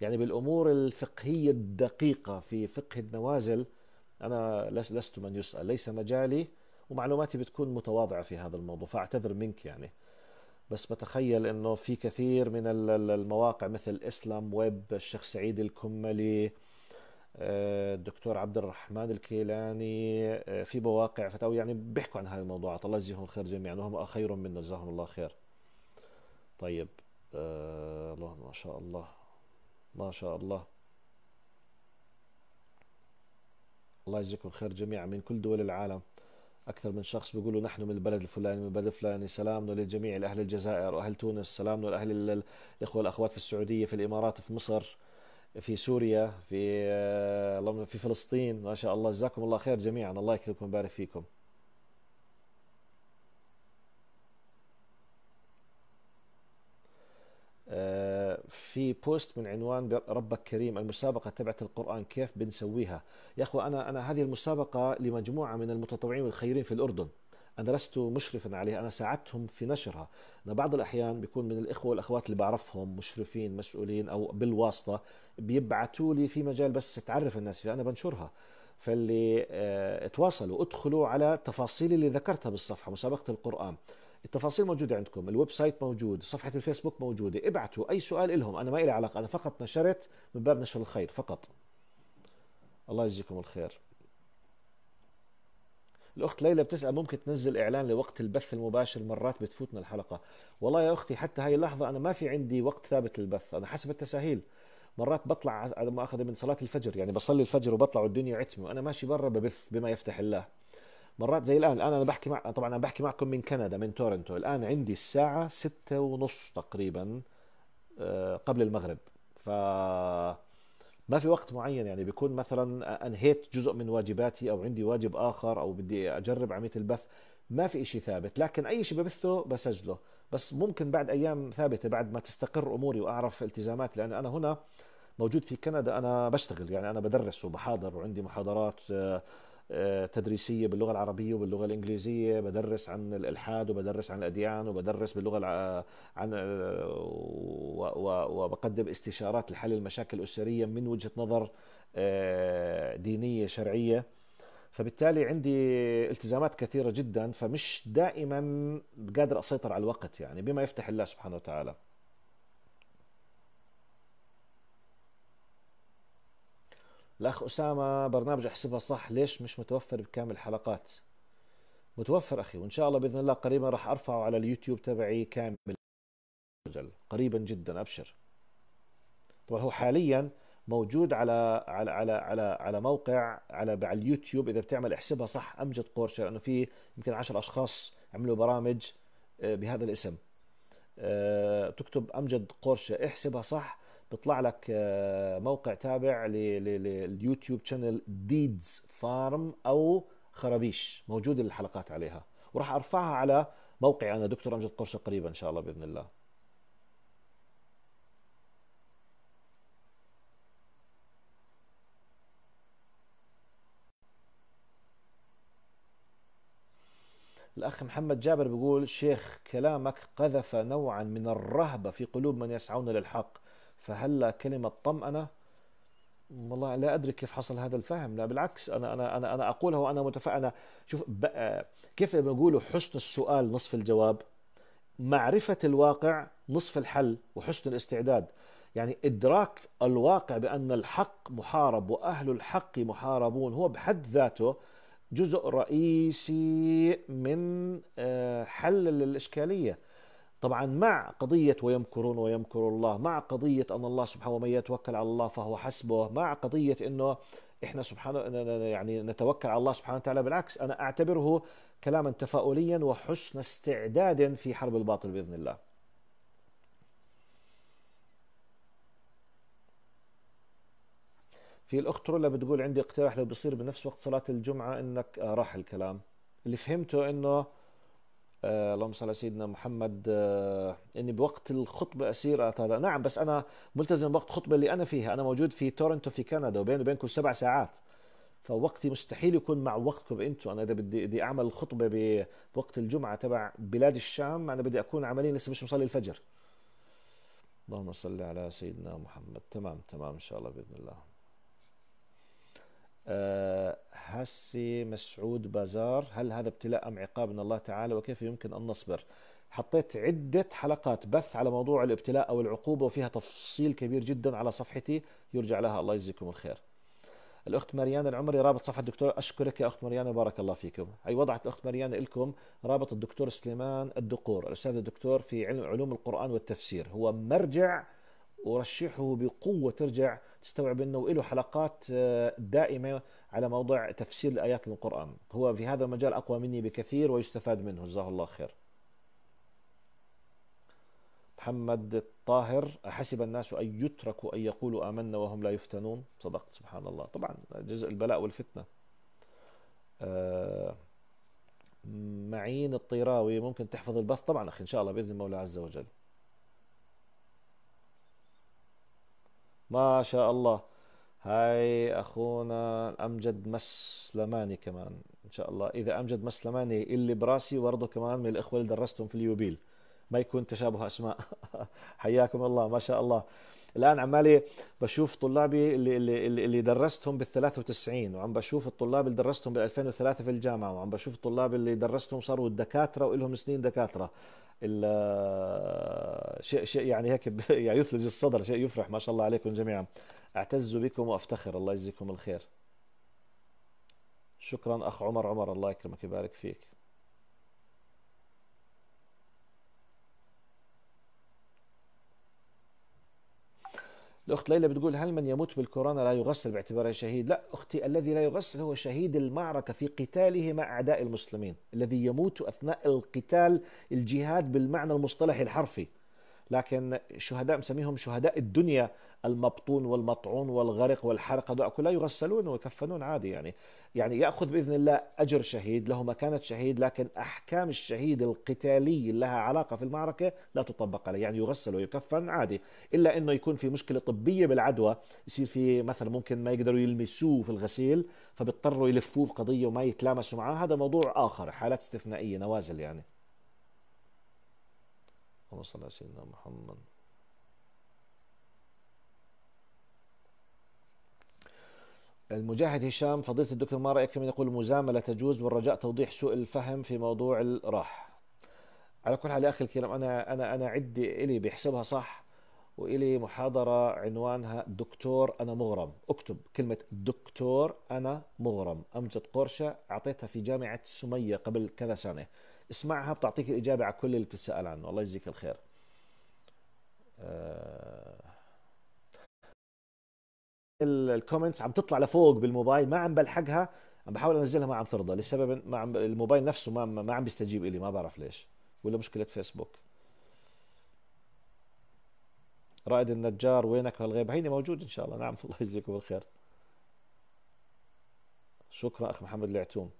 يعني بالامور الفقهيه الدقيقه في فقه النوازل انا لست من يسال ليس مجالي ومعلوماتي بتكون متواضعه في هذا الموضوع فاعتذر منك يعني بس بتخيل انه في كثير من المواقع مثل اسلام ويب الشيخ سعيد الكملي آه، الدكتور عبد الرحمن الكيلاني آه، في مواقع فتاوي يعني بيحكوا عن هذه الموضوعات الله يجزيهم خير جميعا وهم خير منا جزاهم الله خير طيب آه، الله ما شاء الله ما شاء الله الله يجزيكم خير جميعا من كل دول العالم أكثر من شخص بيقولوا نحن من البلد الفلاني من البلد الفلاني سلامنا للجميع لأهل الجزائر وأهل تونس سلامنا لأهل الإخوة والأخوات في السعودية في الإمارات في مصر في سوريا في آه، في فلسطين ما شاء الله جزاكم الله خير جميعا الله يكرمكم ويبارك فيكم في بوست من عنوان ربك كريم المسابقه تبعت القران كيف بنسويها يا اخوه انا انا هذه المسابقه لمجموعه من المتطوعين والخيرين في الاردن انا لست مشرفا عليها انا ساعدتهم في نشرها انا بعض الاحيان بيكون من الاخوه والاخوات اللي بعرفهم مشرفين مسؤولين او بالواسطه بيبعتوا لي في مجال بس تعرف الناس فيه انا بنشرها فاللي آه، اتواصلوا تواصلوا ادخلوا على تفاصيل اللي ذكرتها بالصفحه مسابقه القران التفاصيل موجوده عندكم الويب سايت موجود صفحه الفيسبوك موجوده ابعتوا اي سؤال لهم انا ما لي علاقه انا فقط نشرت من باب نشر الخير فقط الله يجزيكم الخير الاخت ليلى بتسال ممكن تنزل اعلان لوقت البث المباشر مرات بتفوتنا الحلقه والله يا اختي حتى هاي اللحظه انا ما في عندي وقت ثابت للبث انا حسب التساهيل مرات بطلع على ما اخذ من صلاه الفجر يعني بصلي الفجر وبطلع والدنيا عتمه وانا ماشي برا ببث بما يفتح الله مرات زي الان الان انا بحكي مع طبعا انا بحكي معكم من كندا من تورنتو الان عندي الساعه ستة ونص تقريبا آه، قبل المغرب ف ما في وقت معين يعني بيكون مثلا انهيت جزء من واجباتي او عندي واجب اخر او بدي اجرب عمليه البث ما في شيء ثابت لكن اي شيء ببثه بسجله بس ممكن بعد ايام ثابته بعد ما تستقر اموري واعرف التزاماتي لان انا هنا موجود في كندا انا بشتغل يعني انا بدرس وبحاضر وعندي محاضرات آه، تدريسيه باللغه العربيه وباللغه الانجليزيه بدرس عن الالحاد وبدرس عن الاديان وبدرس باللغه عن وبقدم استشارات لحل المشاكل الاسريه من وجهه نظر آه، دينيه شرعيه فبالتالي عندي التزامات كثيره جدا فمش دائما قادر اسيطر على الوقت يعني بما يفتح الله سبحانه وتعالى الأخ أسامة برنامج احسبها صح ليش مش متوفر بكامل الحلقات متوفر أخي وإن شاء الله بإذن الله قريبا راح أرفعه على اليوتيوب تبعي كامل قريبا جدا أبشر طبعا هو حاليا موجود على على على على على موقع على على اليوتيوب اذا بتعمل احسبها صح امجد قورشة لانه في يمكن 10 اشخاص عملوا برامج آه، بهذا الاسم آه، تكتب امجد قورشة احسبها صح بيطلع لك آه، موقع تابع لليوتيوب شانل ديدز فارم او خرابيش موجود الحلقات عليها وراح ارفعها على موقعي انا دكتور امجد قرشه قريبا ان شاء الله باذن الله الأخ محمد جابر بيقول شيخ كلامك قذف نوعا من الرهبة في قلوب من يسعون للحق فهلا كلمه طمأنه والله لا ادري كيف حصل هذا الفهم لا بالعكس انا انا انا انا اقولها وانا متفائل شوف كيف بيقولوا حسن السؤال نصف الجواب معرفه الواقع نصف الحل وحسن الاستعداد يعني ادراك الواقع بان الحق محارب واهل الحق محاربون هو بحد ذاته جزء رئيسي من آه، حل الاشكاليه طبعا مع قضية ويمكرون ويمكر الله مع قضية أن الله سبحانه ومن يتوكل على الله فهو حسبه مع قضية أنه إحنا سبحانه يعني نتوكل على الله سبحانه وتعالى بالعكس أنا أعتبره كلاما تفاؤليا وحسن استعداد في حرب الباطل بإذن الله في الاخت رولا بتقول عندي اقتراح لو بصير بنفس وقت صلاه الجمعه انك آه، راح الكلام اللي فهمته انه آه، اللهم صل على سيدنا محمد آه، اني بوقت الخطبه اسير أتابع. نعم بس انا ملتزم بوقت الخطبه اللي انا فيها انا موجود في تورنتو في كندا وبيني وبينكم سبع ساعات فوقتي مستحيل يكون مع وقتكم انتم انا اذا بدي بدي اعمل الخطبه بوقت الجمعه تبع بلاد الشام انا بدي اكون عمليا لسه مش مصلي الفجر اللهم صل على سيدنا محمد تمام تمام ان شاء الله باذن الله أه هسي مسعود بازار هل هذا ابتلاء أم عقاب من الله تعالى وكيف يمكن أن نصبر حطيت عدة حلقات بث على موضوع الابتلاء أو العقوبة وفيها تفصيل كبير جدا على صفحتي يرجع لها الله يجزيكم الخير الأخت مريان العمري رابط صفحة الدكتور أشكرك يا أخت مريان وبارك الله فيكم أي وضعت الأخت مريان لكم رابط الدكتور سليمان الدقور الأستاذ الدكتور في علم علوم القرآن والتفسير هو مرجع ورشحه بقوة ترجع تستوعب انه له حلقات آه، دائمه على موضوع تفسير الايات من القران هو في هذا المجال اقوى مني بكثير ويستفاد منه جزاه الله خير محمد الطاهر أحسب الناس أن يتركوا أن يقولوا آمنا وهم لا يفتنون صدقت سبحان الله طبعا جزء البلاء والفتنة آه معين الطيراوي ممكن تحفظ البث طبعا أخي إن شاء الله بإذن المولى عز وجل ما شاء الله هاي اخونا امجد مسلماني كمان ان شاء الله اذا امجد مسلماني اللي براسي برضه كمان من الاخوه اللي درستهم في اليوبيل ما يكون تشابه اسماء حياكم الله ما شاء الله الان عمالي بشوف طلابي اللي اللي, اللي درستهم بال 93 وعم بشوف الطلاب اللي درستهم بال 2003 في الجامعه وعم بشوف الطلاب اللي درستهم صاروا الدكاتره والهم سنين دكاتره شيء شيء يعني هيك يعني يثلج الصدر شيء يفرح ما شاء الله عليكم جميعا اعتز بكم وافتخر الله يجزيكم الخير شكرا اخ عمر عمر الله يكرمك ويبارك فيك الاخت ليلى بتقول هل من يموت بالكورونا لا يغسل باعتباره شهيد؟ لا اختي الذي لا يغسل هو شهيد المعركه في قتاله مع اعداء المسلمين، الذي يموت اثناء القتال الجهاد بالمعنى المصطلحي الحرفي. لكن شهداء مسميهم شهداء الدنيا المبطون والمطعون والغرق والحرق هذول لا يغسلون ويكفنون عادي يعني يعني ياخذ باذن الله اجر شهيد له مكانه شهيد لكن احكام الشهيد القتالي اللي لها علاقه في المعركه لا تطبق عليه يعني يغسل ويكفن عادي الا انه يكون في مشكله طبيه بالعدوى يصير في مثلا ممكن ما يقدروا يلمسوه في الغسيل فبيضطروا يلفوه بقضيه وما يتلامسوا معاه هذا موضوع اخر حالات استثنائيه نوازل يعني اللهم صل على سيدنا محمد المجاهد هشام فضيلة الدكتور ما رأيك من يقول مزاملة تجوز والرجاء توضيح سوء الفهم في موضوع الراح على كل حال يا أخي الكريم أنا أنا أنا عدي إلي بيحسبها صح وإلي محاضرة عنوانها دكتور أنا مغرم اكتب كلمة دكتور أنا مغرم أمجد قرشة أعطيتها في جامعة سمية قبل كذا سنة اسمعها بتعطيك الإجابة على كل اللي بتسأل عنه الله يجزيك الخير أه الكومنتس عم تطلع لفوق بالموبايل ما عم بلحقها عم بحاول انزلها ما عم ترضى لسبب ما عم الموبايل نفسه ما ما عم بيستجيب الي ما بعرف ليش ولا مشكله فيسبوك رائد النجار وينك هالغيب هيني موجود ان شاء الله نعم الله يجزيكم بالخير شكرا اخ محمد العتوم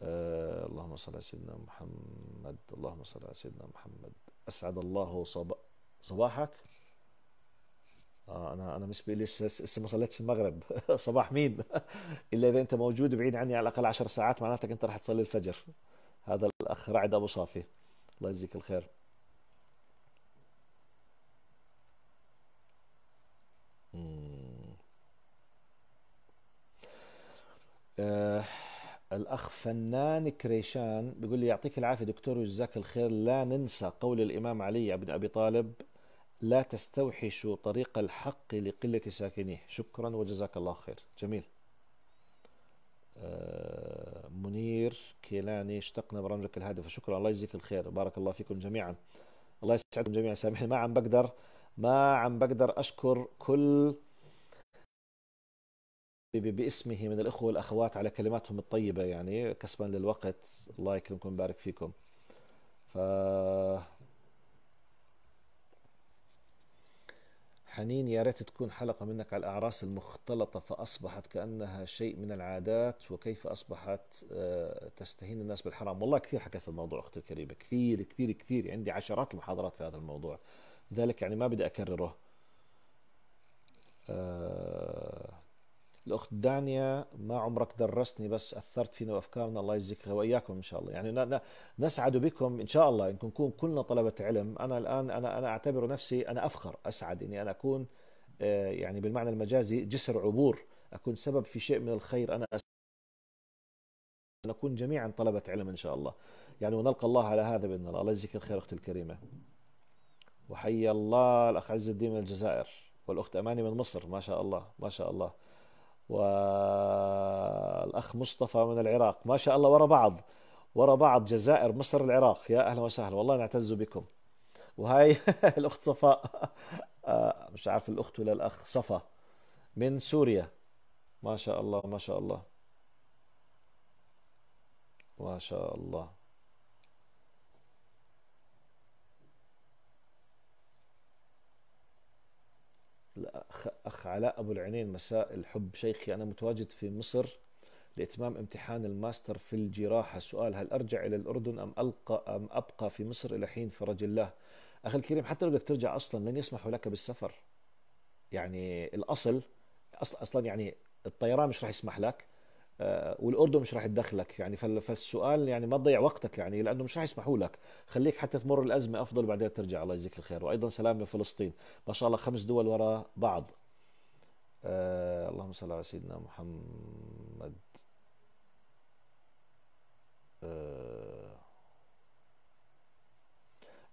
أه اللهم صل على سيدنا محمد اللهم صل على سيدنا محمد اسعد الله صب... صباحك آه، انا انا بالنسبه لي لسه ما صليتش المغرب صباح مين الا اذا انت موجود بعيد عني على الاقل 10 ساعات معناتك انت راح تصلي الفجر هذا الاخ رعد ابو صافي الله يجزيك الخير آه الأخ فنان كريشان بيقول لي يعطيك العافية دكتور وجزاك الخير لا ننسى قول الإمام علي بن أبي طالب لا تستوحشوا طريق الحق لقلة ساكنيه شكرا وجزاك الله خير جميل آه، منير كيلاني اشتقنا برامجك الهادفة شكرا الله يجزيك الخير بارك الله فيكم جميعا الله يسعدكم جميعا سامحني ما عم بقدر ما عم بقدر أشكر كل باسمه من الإخوة والأخوات على كلماتهم الطيبة يعني كسبا للوقت الله يكرمكم ويبارك فيكم ف حنين يا ريت تكون حلقة منك على الأعراس المختلطة فأصبحت كأنها شيء من العادات وكيف أصبحت آه، تستهين الناس بالحرام والله كثير حكيت في الموضوع أختي الكريمة كثير كثير كثير عندي عشرات المحاضرات في هذا الموضوع ذلك يعني ما بدي أكرره آه الاخت دانيا ما عمرك درستني بس اثرت فينا وافكارنا الله خير واياكم ان شاء الله يعني نسعد بكم ان شاء الله انكم نكون كلنا طلبه علم انا الان انا انا اعتبر نفسي انا افخر اسعد اني انا اكون آه، يعني بالمعنى المجازي جسر عبور اكون سبب في شيء من الخير انا نكون جميعا طلبه علم ان شاء الله يعني ونلقى الله على هذا باذن الله الله يجزيك الخير اختي الكريمه وحيا الله الاخ عز الدين من الجزائر والاخت اماني من مصر ما شاء الله ما شاء الله والأخ مصطفى من العراق ما شاء الله ورا بعض ورا بعض جزائر مصر العراق يا أهلا وسهلا والله نعتز بكم وهاي الأخت صفاء آه، مش عارف الأخت ولا الأخ صفا من سوريا ما شاء الله ما شاء الله ما شاء الله الأخ أخ علاء أبو العينين مساء الحب شيخي أنا متواجد في مصر لإتمام امتحان الماستر في الجراحة سؤال هل أرجع إلى الأردن أم ألقى أم أبقى في مصر إلى حين فرج الله أخي الكريم حتى لو بدك ترجع أصلا لن يسمحوا لك بالسفر يعني الأصل أصلا أصلا يعني الطيران مش راح يسمح لك آه، والاردن مش راح تدخلك يعني فالسؤال يعني ما تضيع وقتك يعني لانه مش راح يسمحوا لك خليك حتى تمر الازمه افضل بعدين ترجع الله يجزيك الخير وايضا سلام لفلسطين ما شاء الله خمس دول وراء بعض آه اللهم صل على سيدنا محمد آه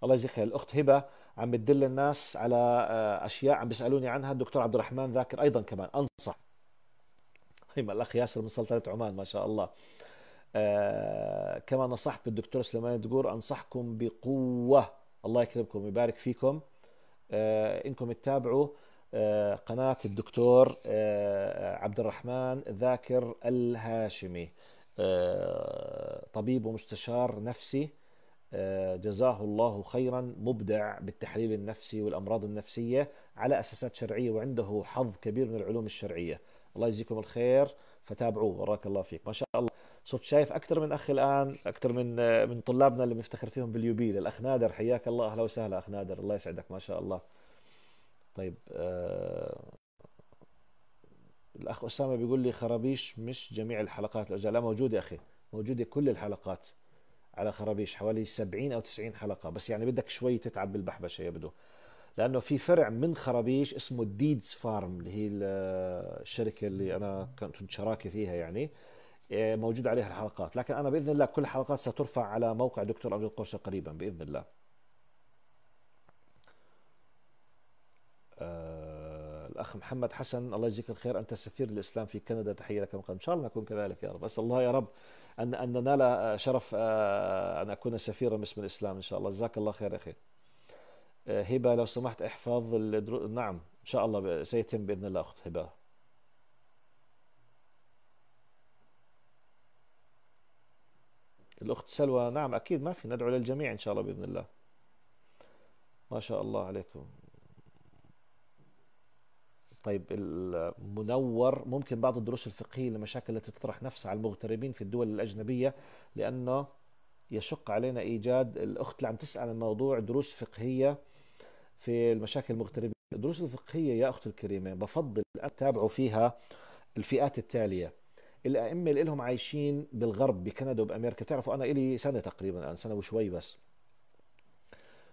الله يجزيك خير الاخت هبه عم بتدل الناس على آه، اشياء عم بيسالوني عنها الدكتور عبد الرحمن ذاكر ايضا كمان انصح رحم الاخ ياسر من سلطنه عمان ما شاء الله آه كما نصحت بالدكتور سليمان دقور انصحكم بقوه الله يكرمكم ويبارك فيكم آه انكم تتابعوا آه قناه الدكتور آه، عبد الرحمن ذاكر الهاشمي آه، طبيب ومستشار نفسي آه، جزاه الله خيرا مبدع بالتحليل النفسي والامراض النفسيه على اساسات شرعيه وعنده حظ كبير من العلوم الشرعيه الله يجزيكم الخير فتابعوه بارك الله فيك ما شاء الله صرت شايف اكثر من اخ الان اكثر من آه، من طلابنا اللي بنفتخر فيهم باليوبيل الاخ نادر حياك الله اهلا وسهلا اخ نادر الله يسعدك ما شاء الله طيب آه الاخ اسامه بيقول لي خرابيش مش جميع الحلقات الاجزاء لا موجوده اخي موجوده كل الحلقات على خرابيش حوالي 70 او 90 حلقه بس يعني بدك شوي تتعب بالبحبشه يبدو لانه في فرع من خرابيش اسمه ديدز فارم اللي هي الشركه اللي انا كنت شراكه فيها يعني إيه، موجود عليها الحلقات لكن انا باذن الله كل الحلقات سترفع على موقع دكتور امجد قرشة قريبا باذن الله آه، الاخ محمد حسن الله يجزيك الخير انت سفير الاسلام في كندا تحيه لك ان شاء الله نكون كذلك يا رب اسال الله يا رب ان ان ننال شرف آه، ان اكون سفيرا باسم الاسلام ان شاء الله جزاك الله خير يا اخي آه، هبه لو سمحت احفاظ الدرو... نعم ان شاء الله سيتم باذن الله اخت هبه الاخت سلوى نعم اكيد ما في ندعو للجميع ان شاء الله باذن الله ما شاء الله عليكم طيب المنور ممكن بعض الدروس الفقهيه للمشاكل التي تطرح نفسها على المغتربين في الدول الاجنبيه لانه يشق علينا ايجاد الاخت اللي عم تسال عن موضوع دروس فقهيه في المشاكل المغتربة الدروس الفقهية يا أخت الكريمة بفضل أتابعوا فيها الفئات التالية الأئمة اللي لهم عايشين بالغرب بكندا وبأمريكا بتعرفوا أنا إلي سنة تقريبا الآن سنة وشوي بس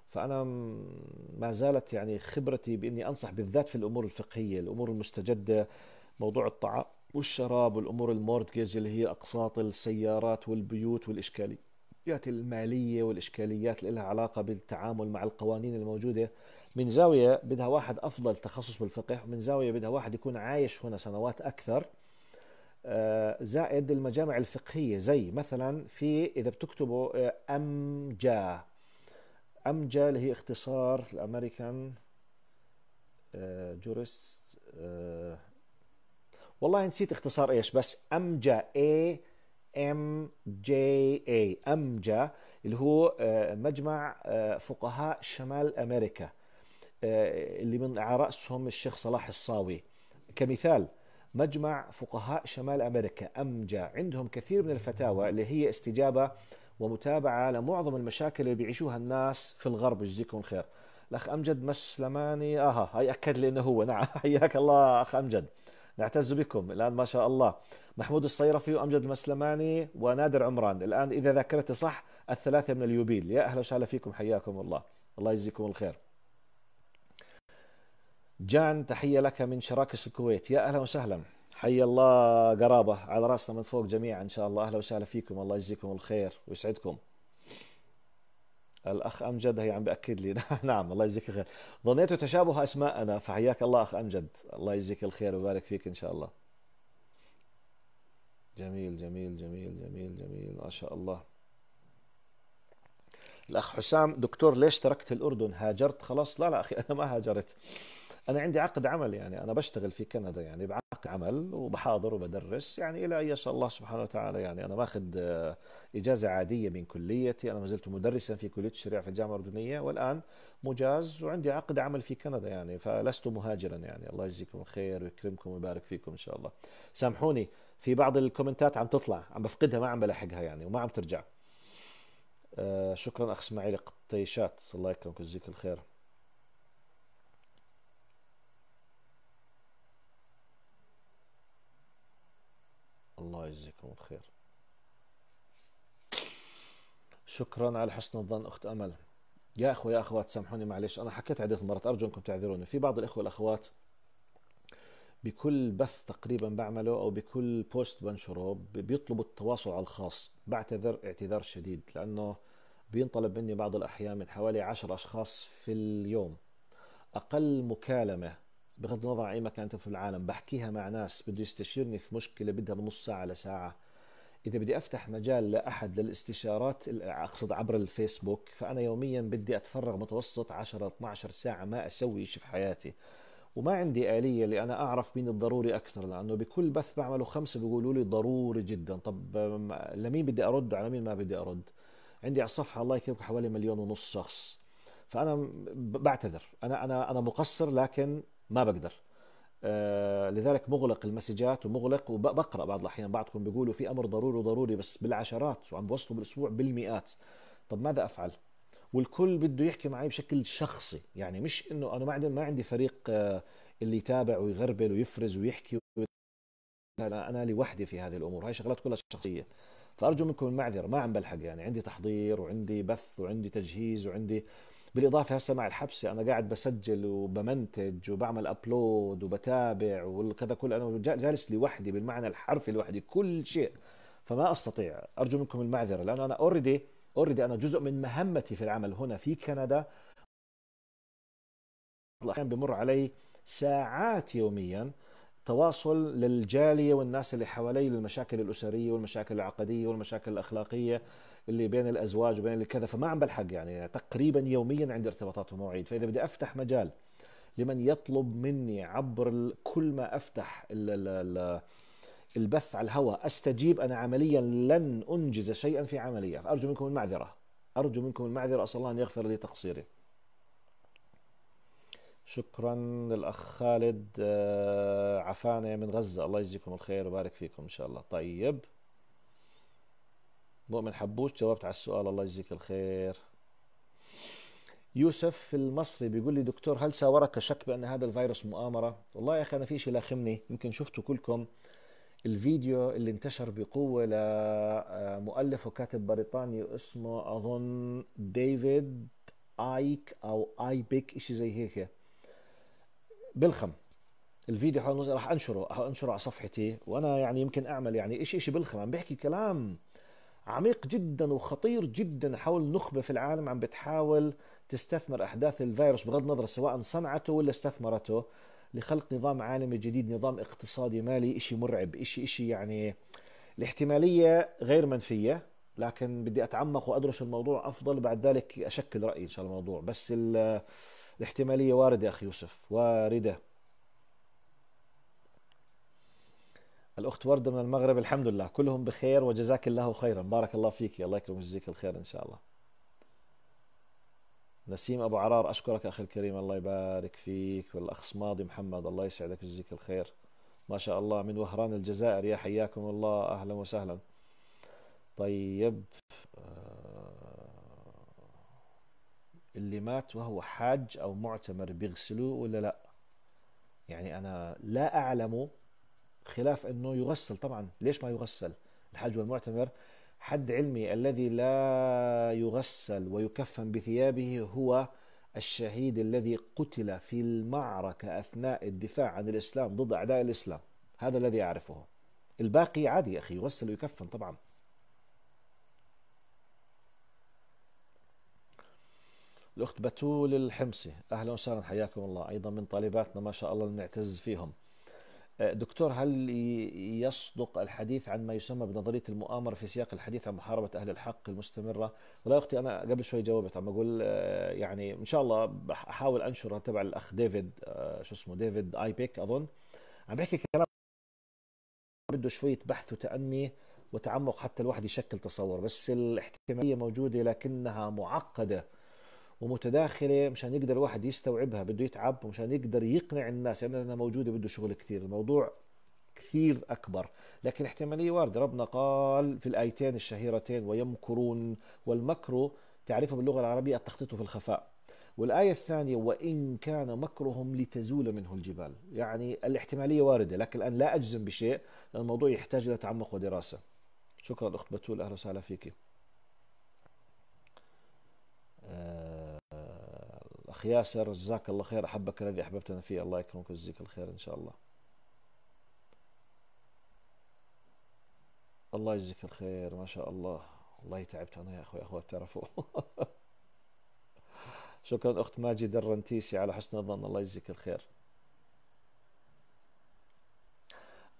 فأنا ما زالت يعني خبرتي بإني أنصح بالذات في الأمور الفقهية الأمور المستجدة موضوع الطعام والشراب والأمور المورتجج اللي هي أقساط السيارات والبيوت والإشكاليات المالية والإشكاليات اللي لها علاقة بالتعامل مع القوانين الموجودة من زاوية بدها واحد أفضل تخصص بالفقه ومن زاوية بدها واحد يكون عايش هنا سنوات أكثر آه، زائد المجامع الفقهية زي مثلا في إذا بتكتبوا آه، أمجا أمجا اللي هي اختصار الأمريكان جورس آه، والله نسيت اختصار ايش بس أمجا اي ام جي اي أمجا اللي هو مجمع فقهاء شمال أمريكا آه، اللي من على رأسهم الشيخ صلاح الصاوي كمثال مجمع فقهاء شمال أمريكا أمجا عندهم كثير من الفتاوى اللي هي استجابة ومتابعة لمعظم المشاكل اللي بيعيشوها الناس في الغرب جزيكم خير الأخ أمجد مسلماني آها هي أكد لي أنه هو نعم حياك الله أخ أمجد نعتز بكم الآن ما شاء الله محمود الصيرفي وأمجد المسلماني ونادر عمران الآن إذا ذاكرتي صح الثلاثة من اليوبيل يا أهلا وسهلا فيكم حياكم الله الله يجزيكم الخير جان تحية لك من شراكس الكويت يا أهلا وسهلا حي الله قرابة على راسنا من فوق جميعا إن شاء الله أهلا وسهلا فيكم الله يجزيكم الخير ويسعدكم الأخ أمجد هي عم بأكد لي نعم الله يجزيك الخير ظنيت تشابه أسماءنا فحياك الله أخ أمجد الله يجزيك الخير ويبارك فيك إن شاء الله جميل جميل جميل جميل جميل ما شاء الله الأخ حسام دكتور ليش تركت الأردن هاجرت خلاص لا لا أخي أنا ما هاجرت انا عندي عقد عمل يعني انا بشتغل في كندا يعني بعقد عمل وبحاضر وبدرس يعني الى ان شاء الله سبحانه وتعالى يعني انا ماخذ اجازه عاديه من كليتي انا ما زلت مدرسا في كليه الشريعه في الجامعه الاردنيه والان مجاز وعندي عقد عمل في كندا يعني فلست مهاجرا يعني الله يجزيكم خير ويكرمكم ويبارك فيكم ان شاء الله سامحوني في بعض الكومنتات عم تطلع عم بفقدها ما عم بلحقها يعني وما عم ترجع آه، شكرا اخ اسماعيل قطيشات الله يكرمك ويجزيك الخير الله يجزيكم الخير شكرا على حسن الظن اخت امل يا اخوه يا اخوات سامحوني معلش انا حكيت عده مرات ارجو انكم تعذروني في بعض الاخوه والاخوات بكل بث تقريبا بعمله او بكل بوست بنشره بيطلبوا التواصل على الخاص بعتذر اعتذار شديد لانه بينطلب مني بعض الاحيان من حوالي 10 اشخاص في اليوم اقل مكالمه بغض النظر عن اي مكان في العالم بحكيها مع ناس بده يستشيرني في مشكله بدها من نص ساعه لساعه اذا بدي افتح مجال لاحد للاستشارات اقصد عبر الفيسبوك فانا يوميا بدي اتفرغ متوسط 10 12 ساعه ما اسوي شيء في حياتي وما عندي آلية اللي أنا أعرف مين الضروري أكثر لأنه بكل بث بعمله خمسة بيقولوا لي ضروري جدا طب لمين بدي أرد وعلى مين ما بدي أرد عندي على الصفحة الله يكرمك حوالي مليون ونص شخص فأنا بعتذر أنا أنا أنا مقصر لكن ما بقدر آه، لذلك مغلق المسجات ومغلق وبقرا بعض الاحيان بعضكم بيقولوا في امر ضروري وضروري بس بالعشرات وعم بوصلوا بالاسبوع بالمئات طب ماذا افعل؟ والكل بده يحكي معي بشكل شخصي يعني مش انه انا ما عندي ما عندي فريق آه، اللي يتابع ويغربل ويفرز ويحكي انا انا لوحدي في هذه الامور هاي شغلات كلها شخصيه فارجو منكم المعذره ما عم بلحق يعني عندي تحضير وعندي بث وعندي تجهيز وعندي بالاضافه هسه مع الحبسه انا قاعد بسجل وبمنتج وبعمل ابلود وبتابع وكذا كل انا جالس لوحدي بالمعنى الحرفي لوحدي كل شيء فما استطيع ارجو منكم المعذره لانه انا اوريدي اوريدي انا جزء من مهمتي في العمل هنا في كندا احيانا بمر علي ساعات يوميا تواصل للجالية والناس اللي حوالي للمشاكل الأسرية والمشاكل العقدية والمشاكل الأخلاقية اللي بين الازواج وبين اللي كذا فما عم بلحق يعني تقريبا يوميا عندي ارتباطات ومواعيد فاذا بدي افتح مجال لمن يطلب مني عبر كل ما افتح البث على الهواء استجيب انا عمليا لن انجز شيئا في عمليه فارجو منكم المعذره ارجو منكم المعذره اسال الله ان يغفر لي تقصيري شكرا للاخ خالد آه، عفانه من غزه الله يجزيكم الخير ويبارك فيكم ان شاء الله طيب مؤمن حبوش جاوبت على السؤال الله يجزيك الخير يوسف المصري بيقول لي دكتور هل ساورك شك بان هذا الفيروس مؤامره؟ والله يا اخي انا في شيء لاخمني يمكن شفتوا كلكم الفيديو اللي انتشر بقوه لمؤلف آه، وكاتب بريطاني اسمه اظن ديفيد ايك او اي بيك شيء زي هيك بلخم الفيديو حول راح انشره راح انشره على صفحتي وانا يعني يمكن اعمل يعني شيء شيء بلخم عم بحكي كلام عميق جدا وخطير جدا حول نخبة في العالم عم بتحاول تستثمر أحداث الفيروس بغض النظر سواء صنعته ولا استثمرته لخلق نظام عالمي جديد نظام اقتصادي مالي شيء مرعب شيء شيء يعني الاحتمالية غير منفية لكن بدي أتعمق وأدرس الموضوع أفضل بعد ذلك أشكل رأيي إن شاء الله الموضوع بس الاحتمالية واردة أخي يوسف واردة الاخت ورده من المغرب الحمد لله كلهم بخير وجزاك الله خيرا بارك الله فيك الله يكرمك ويجزيك الخير ان شاء الله نسيم ابو عرار اشكرك اخي الكريم الله يبارك فيك والاخ صماضي محمد الله يسعدك ويجزيك الخير ما شاء الله من وهران الجزائر يا حياكم الله اهلا وسهلا طيب آه، اللي مات وهو حاج او معتمر بيغسلوه ولا لا يعني انا لا اعلم خلاف أنه يغسل طبعا ليش ما يغسل الحاج والمعتمر حد علمي الذي لا يغسل ويكفن بثيابه هو الشهيد الذي قتل في المعركة أثناء الدفاع عن الإسلام ضد أعداء الإسلام هذا الذي أعرفه الباقي عادي يا أخي يغسل ويكفن طبعا الأخت بتول الحمصي أهلا وسهلا حياكم الله أيضا من طالباتنا ما شاء الله نعتز فيهم آه، دكتور هل يصدق الحديث عن ما يسمى بنظريه المؤامره في سياق الحديث عن محاربه اهل الحق المستمره؟ والله اختي انا قبل شوي جاوبت عم اقول آه، يعني ان شاء الله احاول انشرها تبع الاخ ديفيد آه، شو اسمه ديفيد اي بيك اظن عم بحكي كلام بده شويه بحث وتاني وتعمق حتى الواحد يشكل تصور بس الاحتماليه موجوده لكنها معقده ومتداخله مشان يقدر الواحد يستوعبها بده يتعب ومشان يقدر يقنع الناس يعني انها موجوده بده شغل كثير الموضوع كثير اكبر لكن احتماليه وارده ربنا قال في الايتين الشهيرتين ويمكرون والمكر تعريفه باللغه العربيه التخطيط في الخفاء والآية الثانية وإن كان مكرهم لتزول منه الجبال يعني الاحتمالية واردة لكن الآن لا أجزم بشيء لأن الموضوع يحتاج إلى تعمق ودراسة شكرا أخت بتول أهلا وسهلا فيك آه الاخ ياسر جزاك الله خير احبك الذي احببتنا فيه الله يكرمك ويجزيك الخير ان شاء الله الله يجزيك الخير ما شاء الله والله تعبت انا يا اخوي اخوات تعرفوا شكرا اخت ماجد الرنتيسي على حسن الظن الله يجزيك الخير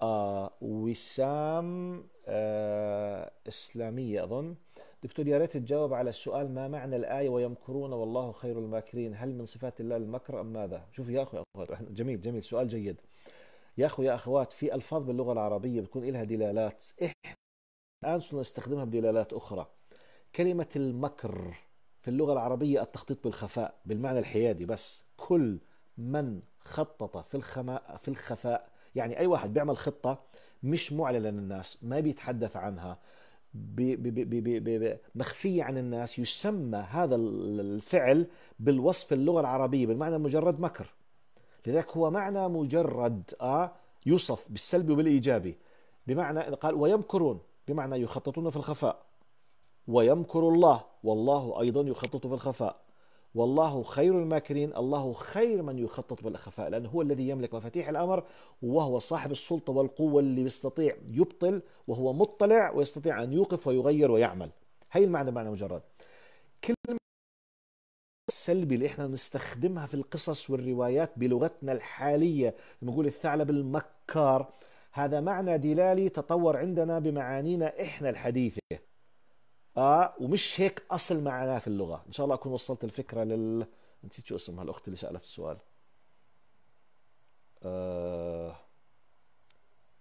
آه وسام آه اسلاميه اظن دكتور يا ريت تجاوب على السؤال ما معنى الآية ويمكرون والله خير الماكرين هل من صفات الله المكر أم ماذا شوف يا أخوي أخوات جميل جميل سؤال جيد يا أخوي يا أخوات في ألفاظ باللغة العربية بتكون لها دلالات إحنا الآن صرنا نستخدمها بدلالات أخرى كلمة المكر في اللغة العربية التخطيط بالخفاء بالمعنى الحيادي بس كل من خطط في الخماء في الخفاء يعني أي واحد بيعمل خطة مش معلنة للناس ما بيتحدث عنها مخفية عن الناس يسمى هذا الفعل بالوصف اللغة العربية بالمعنى مجرد مكر لذلك هو معنى مجرد آه يوصف بالسلبي وبالإيجابي بمعنى قال ويمكرون بمعنى يخططون في الخفاء ويمكر الله والله أيضا يخطط في الخفاء والله خير الماكرين الله خير من يخطط بالأخفاء لأنه هو الذي يملك مفاتيح الأمر وهو صاحب السلطة والقوة اللي بيستطيع يبطل وهو مطلع ويستطيع أن يوقف ويغير ويعمل هي المعنى معنى مجرد كلمة السلبي اللي احنا نستخدمها في القصص والروايات بلغتنا الحالية بنقول الثعلب المكار هذا معنى دلالي تطور عندنا بمعانينا احنا الحديثة اه ومش هيك اصل معناه في اللغه ان شاء الله اكون وصلت الفكره لل نسيت شو اسمها الاخت اللي سالت السؤال آه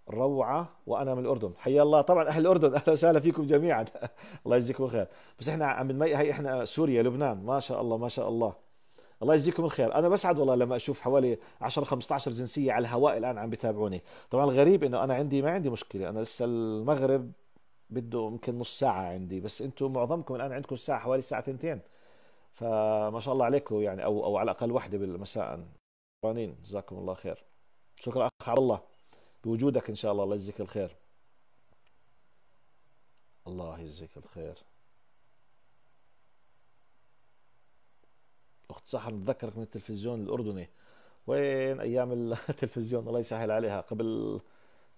روعه وانا من الاردن حيا الله طبعا اهل الاردن اهلا وسهلا فيكم جميعا الله يجزيكم الخير بس احنا عم بنمي هي احنا سوريا لبنان ما شاء الله ما شاء الله الله يجزيكم الخير انا بسعد والله لما اشوف حوالي 10 15 جنسيه على الهواء الان عم بيتابعوني طبعا الغريب انه انا عندي ما عندي مشكله انا لسه المغرب بده يمكن نص ساعة عندي بس انتم معظمكم الان عندكم الساعة حوالي الساعة ثنتين فما شاء الله عليكم يعني او او على الاقل وحدة بالمساء رانين جزاكم الله خير شكرا اخ عبد الله بوجودك ان شاء الله الله يجزيك الخير الله يجزيك الخير اخت سحر نتذكرك من التلفزيون الاردني وين ايام التلفزيون الله يسهل عليها قبل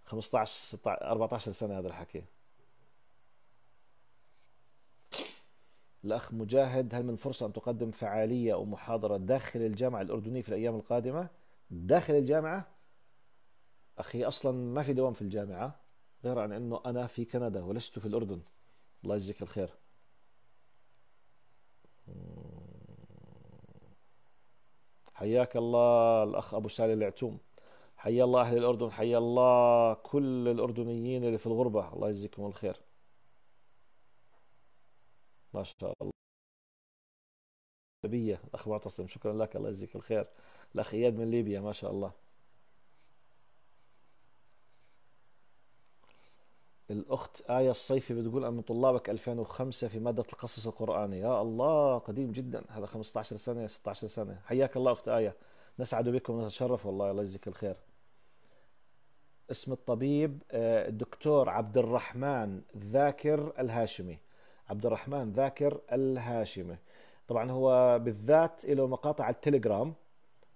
15 14 سنه هذا الحكي الأخ مجاهد هل من فرصة أن تقدم فعالية أو محاضرة داخل الجامعة الأردنية في الأيام القادمة داخل الجامعة أخي أصلا ما في دوام في الجامعة غير عن أنه أنا في كندا ولست في الأردن الله يجزيك الخير حياك الله الأخ أبو سالي العتوم حيا الله أهل الأردن حيا الله كل الأردنيين اللي في الغربة الله يجزيكم الخير ما شاء الله ليبيا الاخ معتصم شكرا لك الله يجزيك الخير الاخ اياد من ليبيا ما شاء الله الأخت آية الصيفي بتقول أن طلابك 2005 في مادة القصص القرآني يا الله قديم جدا هذا 15 سنة 16 سنة حياك الله أخت آية نسعد بكم ونتشرف والله الله يجزيك الخير اسم الطبيب آه، الدكتور عبد الرحمن ذاكر الهاشمي عبد الرحمن ذاكر الهاشمه طبعا هو بالذات له مقاطع على التليجرام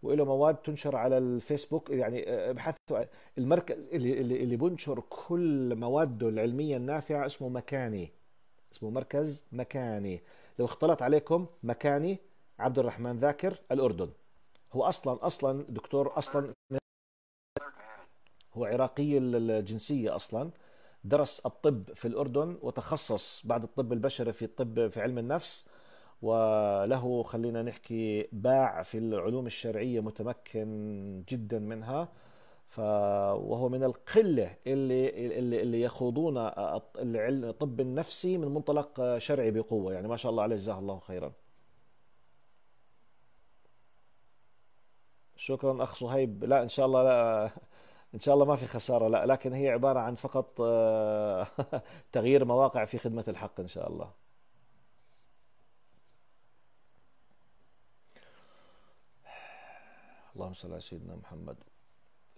وله مواد تنشر على الفيسبوك يعني ابحثوا آه، آه، المركز اللي اللي بنشر كل مواده العلميه النافعه اسمه مكاني اسمه مركز مكاني لو اختلط عليكم مكاني عبد الرحمن ذاكر الاردن هو اصلا اصلا دكتور اصلا هو عراقي الجنسيه اصلا درس الطب في الأردن وتخصص بعد الطب البشري في الطب في علم النفس وله خلينا نحكي باع في العلوم الشرعية متمكن جدا منها ف وهو من القلة اللي اللي اللي يخوضون الطب النفسي من منطلق شرعي بقوة يعني ما شاء الله عليه جزاه الله خيرا شكرا أخ صهيب لا إن شاء الله لا ان شاء الله ما في خساره لا لكن هي عباره عن فقط آه، تغيير مواقع في خدمه الحق ان شاء الله اللهم صل على سيدنا محمد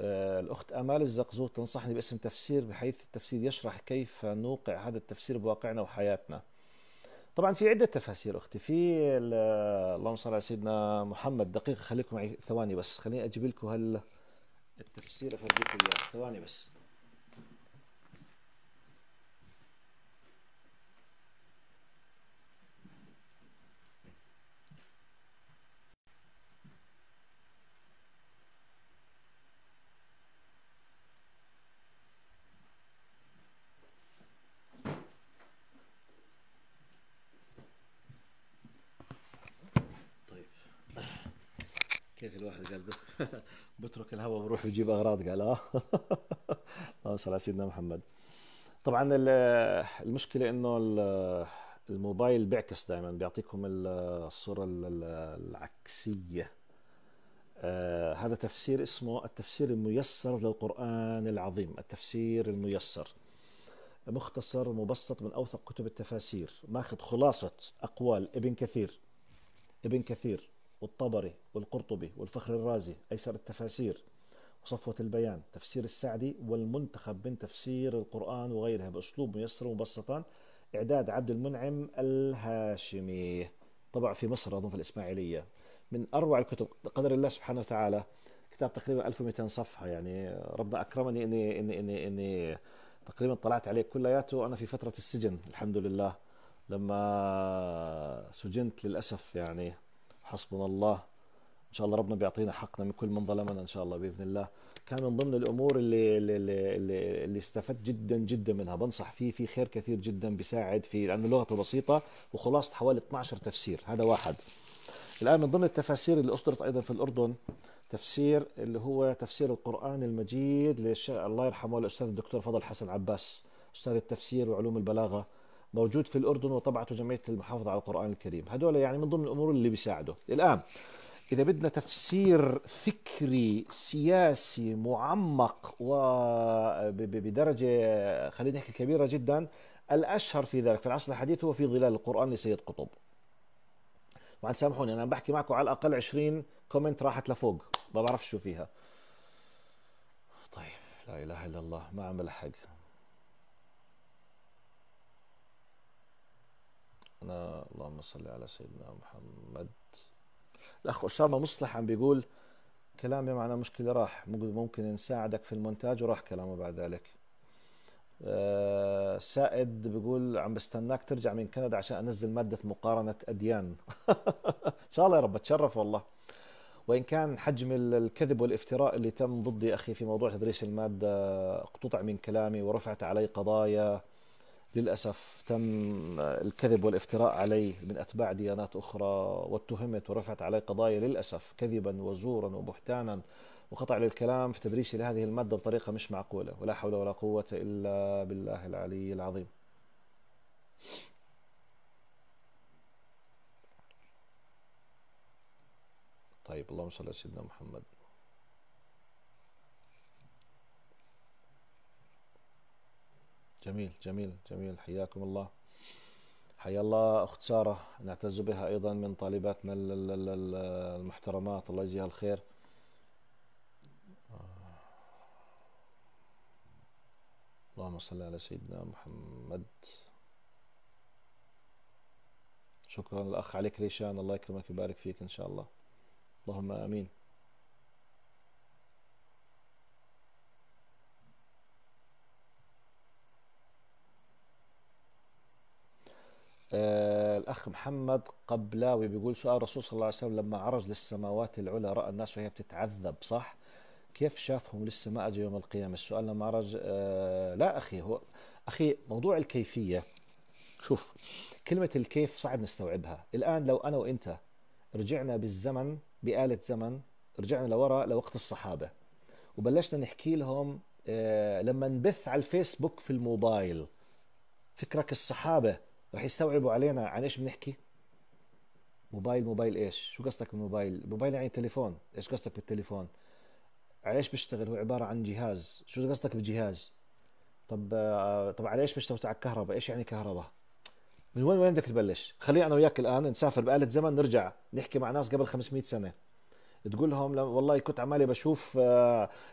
آه، الأخت أمال الزقزوق تنصحني باسم تفسير بحيث التفسير يشرح كيف نوقع هذا التفسير بواقعنا وحياتنا طبعا في عدة تفاسير أختي في آه، اللهم صل على سيدنا محمد دقيقة خليكم معي ثواني بس خليني أجيب لكم هال التفسير افرجيكم اياه ثواني بس الواحد قال بترك الهواء بروح بجيب اغراض قال اه اللهم صل على سيدنا محمد طبعا المشكله انه الموبايل بيعكس دائما بيعطيكم الصوره العكسيه آه، هذا تفسير اسمه التفسير الميسر للقرآن العظيم التفسير الميسر مختصر مبسط من أوثق كتب التفاسير ماخذ خلاصة أقوال ابن كثير ابن كثير والطبري والقرطبي والفخر الرازي أيسر التفاسير وصفوة البيان تفسير السعدي والمنتخب من تفسير القرآن وغيرها بأسلوب ميسر ومبسطا إعداد عبد المنعم الهاشمي طبع في مصر أظن في الإسماعيلية من أروع الكتب قدر الله سبحانه وتعالى كتاب تقريبا 1200 صفحة يعني ربنا أكرمني إني إني إني, إني تقريبا طلعت عليه كلياته أنا في فترة السجن الحمد لله لما سجنت للأسف يعني حسبنا الله ان شاء الله ربنا بيعطينا حقنا من كل من ظلمنا ان شاء الله باذن الله كان من ضمن الامور اللي اللي اللي, اللي استفدت جدا جدا منها بنصح فيه في خير كثير جدا بيساعد في لانه لغته بسيطه وخلاصه حوالي 12 تفسير هذا واحد الان من ضمن التفاسير اللي اصدرت ايضا في الاردن تفسير اللي هو تفسير القران المجيد للشيخ الله يرحمه الاستاذ الدكتور فضل حسن عباس استاذ التفسير وعلوم البلاغه موجود في الأردن وطبعته جمعية المحافظة على القرآن الكريم هدول يعني من ضمن الأمور اللي بيساعده الآن إذا بدنا تفسير فكري سياسي معمق وبدرجة خلينا نحكي كبيرة جدا الأشهر في ذلك في العصر الحديث هو في ظلال القرآن لسيد قطب طبعا سامحوني أنا بحكي معكم على الأقل 20 كومنت راحت لفوق ما بعرف شو فيها طيب لا إله إلا الله ما عمل حق أنا اللهم صل على سيدنا محمد الأخ أسامة مصلح عم بيقول كلامي معنا مشكلة راح ممكن نساعدك في المونتاج وراح كلامه بعد ذلك آه، سائد بيقول عم بستناك ترجع من كندا عشان انزل ماده مقارنه اديان ان شاء الله يا رب تشرف والله وان كان حجم الكذب والافتراء اللي تم ضدي اخي في موضوع تدريس الماده اقتطع من كلامي ورفعت علي قضايا للأسف تم الكذب والافتراء علي من أتباع ديانات أخرى واتهمت ورفعت علي قضايا للأسف كذبا وزورا وبهتانا وقطع للكلام في تدريسي لهذه المادة بطريقة مش معقولة ولا حول ولا قوة إلا بالله العلي العظيم طيب اللهم صل على سيدنا محمد جميل جميل جميل حياكم الله حيا الله أخت سارة نعتز بها أيضا من طالباتنا المحترمات الله يجزيها الخير اللهم صل على سيدنا محمد شكرا الأخ عليك ريشان الله يكرمك ويبارك فيك إن شاء الله اللهم آمين آه الأخ محمد قبلاوي بيقول سؤال الرسول صلى الله عليه وسلم لما عرج للسماوات العلى رأى الناس وهي بتتعذب صح؟ كيف شافهم لسه ما أجوا يوم القيامة السؤال لما عرج آه لا أخي هو أخي موضوع الكيفية شوف كلمة الكيف صعب نستوعبها الآن لو أنا وإنت رجعنا بالزمن بآلة زمن رجعنا لورا لوقت الصحابة وبلشنا نحكي لهم آه لما نبث على الفيسبوك في الموبايل فكرك الصحابة رح يستوعبوا علينا عن ايش بنحكي موبايل موبايل ايش شو قصدك بالموبايل موبايل يعني تليفون ايش قصدك بالتليفون على ايش بيشتغل هو عباره عن جهاز شو قصدك بالجهاز طب آه، طب على ايش بيشتغل على الكهرباء ايش يعني كهرباء من وين وين بدك تبلش خلينا انا وياك الان نسافر بآلة زمن نرجع نحكي مع ناس قبل 500 سنه تقول لهم والله كنت عمالي بشوف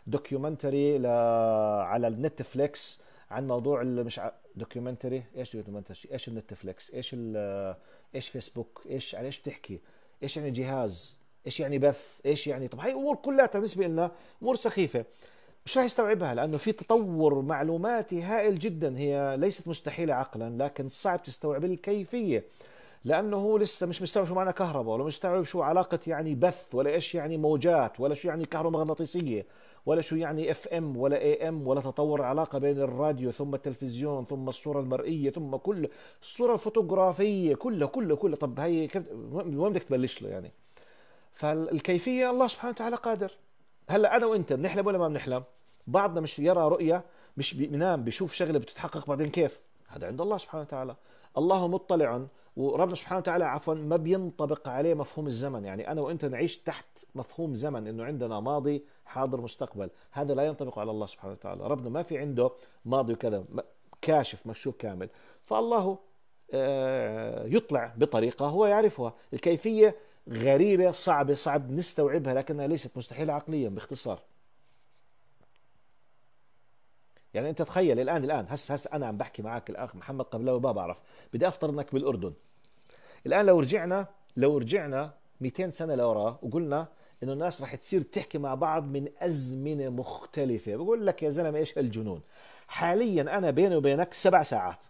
دوكيومنتري آه، على النتفليكس عن موضوع اللي مش ع... دوكيومنتري ايش دوكيومنتري ايش النتفليكس ايش ايش فيسبوك ايش عن يعني ايش بتحكي ايش يعني جهاز ايش يعني بث ايش يعني طب هاي امور كلها بالنسبه لنا امور سخيفه مش راح يستوعبها لانه في تطور معلوماتي هائل جدا هي ليست مستحيله عقلا لكن صعب تستوعب الكيفيه لانه هو لسه مش مستوعب شو معنى كهرباء ولا مستوعب شو علاقه يعني بث ولا ايش يعني موجات ولا شو يعني كهرومغناطيسيه ولا شو يعني اف ام ولا اي ام ولا تطور العلاقه بين الراديو ثم التلفزيون ثم الصوره المرئيه ثم كل الصوره الفوتوغرافيه كلها كلها كلها طب هي كيف وين بدك تبلش له يعني فالكيفيه الله سبحانه وتعالى قادر هلا انا وانت بنحلم ولا ما بنحلم بعضنا مش يرى رؤيه مش بينام بيشوف شغله بتتحقق بعدين كيف هذا عند الله سبحانه وتعالى الله مطلع وربنا سبحانه وتعالى عفوا ما بينطبق عليه مفهوم الزمن يعني أنا وأنت نعيش تحت مفهوم زمن أنه عندنا ماضي حاضر مستقبل هذا لا ينطبق على الله سبحانه وتعالى ربنا ما في عنده ماضي وكذا كاشف مشوف كامل فالله آه، يطلع بطريقة هو يعرفها الكيفية غريبة صعبة صعب نستوعبها لكنها ليست مستحيلة عقليا باختصار يعني انت تخيل الان الان هس هس انا عم بحكي معك الاخ محمد قبله ما بعرف بدي افترض انك بالاردن الان لو رجعنا لو رجعنا 200 سنه لورا وقلنا انه الناس رح تصير تحكي مع بعض من ازمنه مختلفه بقول لك يا زلمه ايش هالجنون حاليا انا بيني وبينك سبع ساعات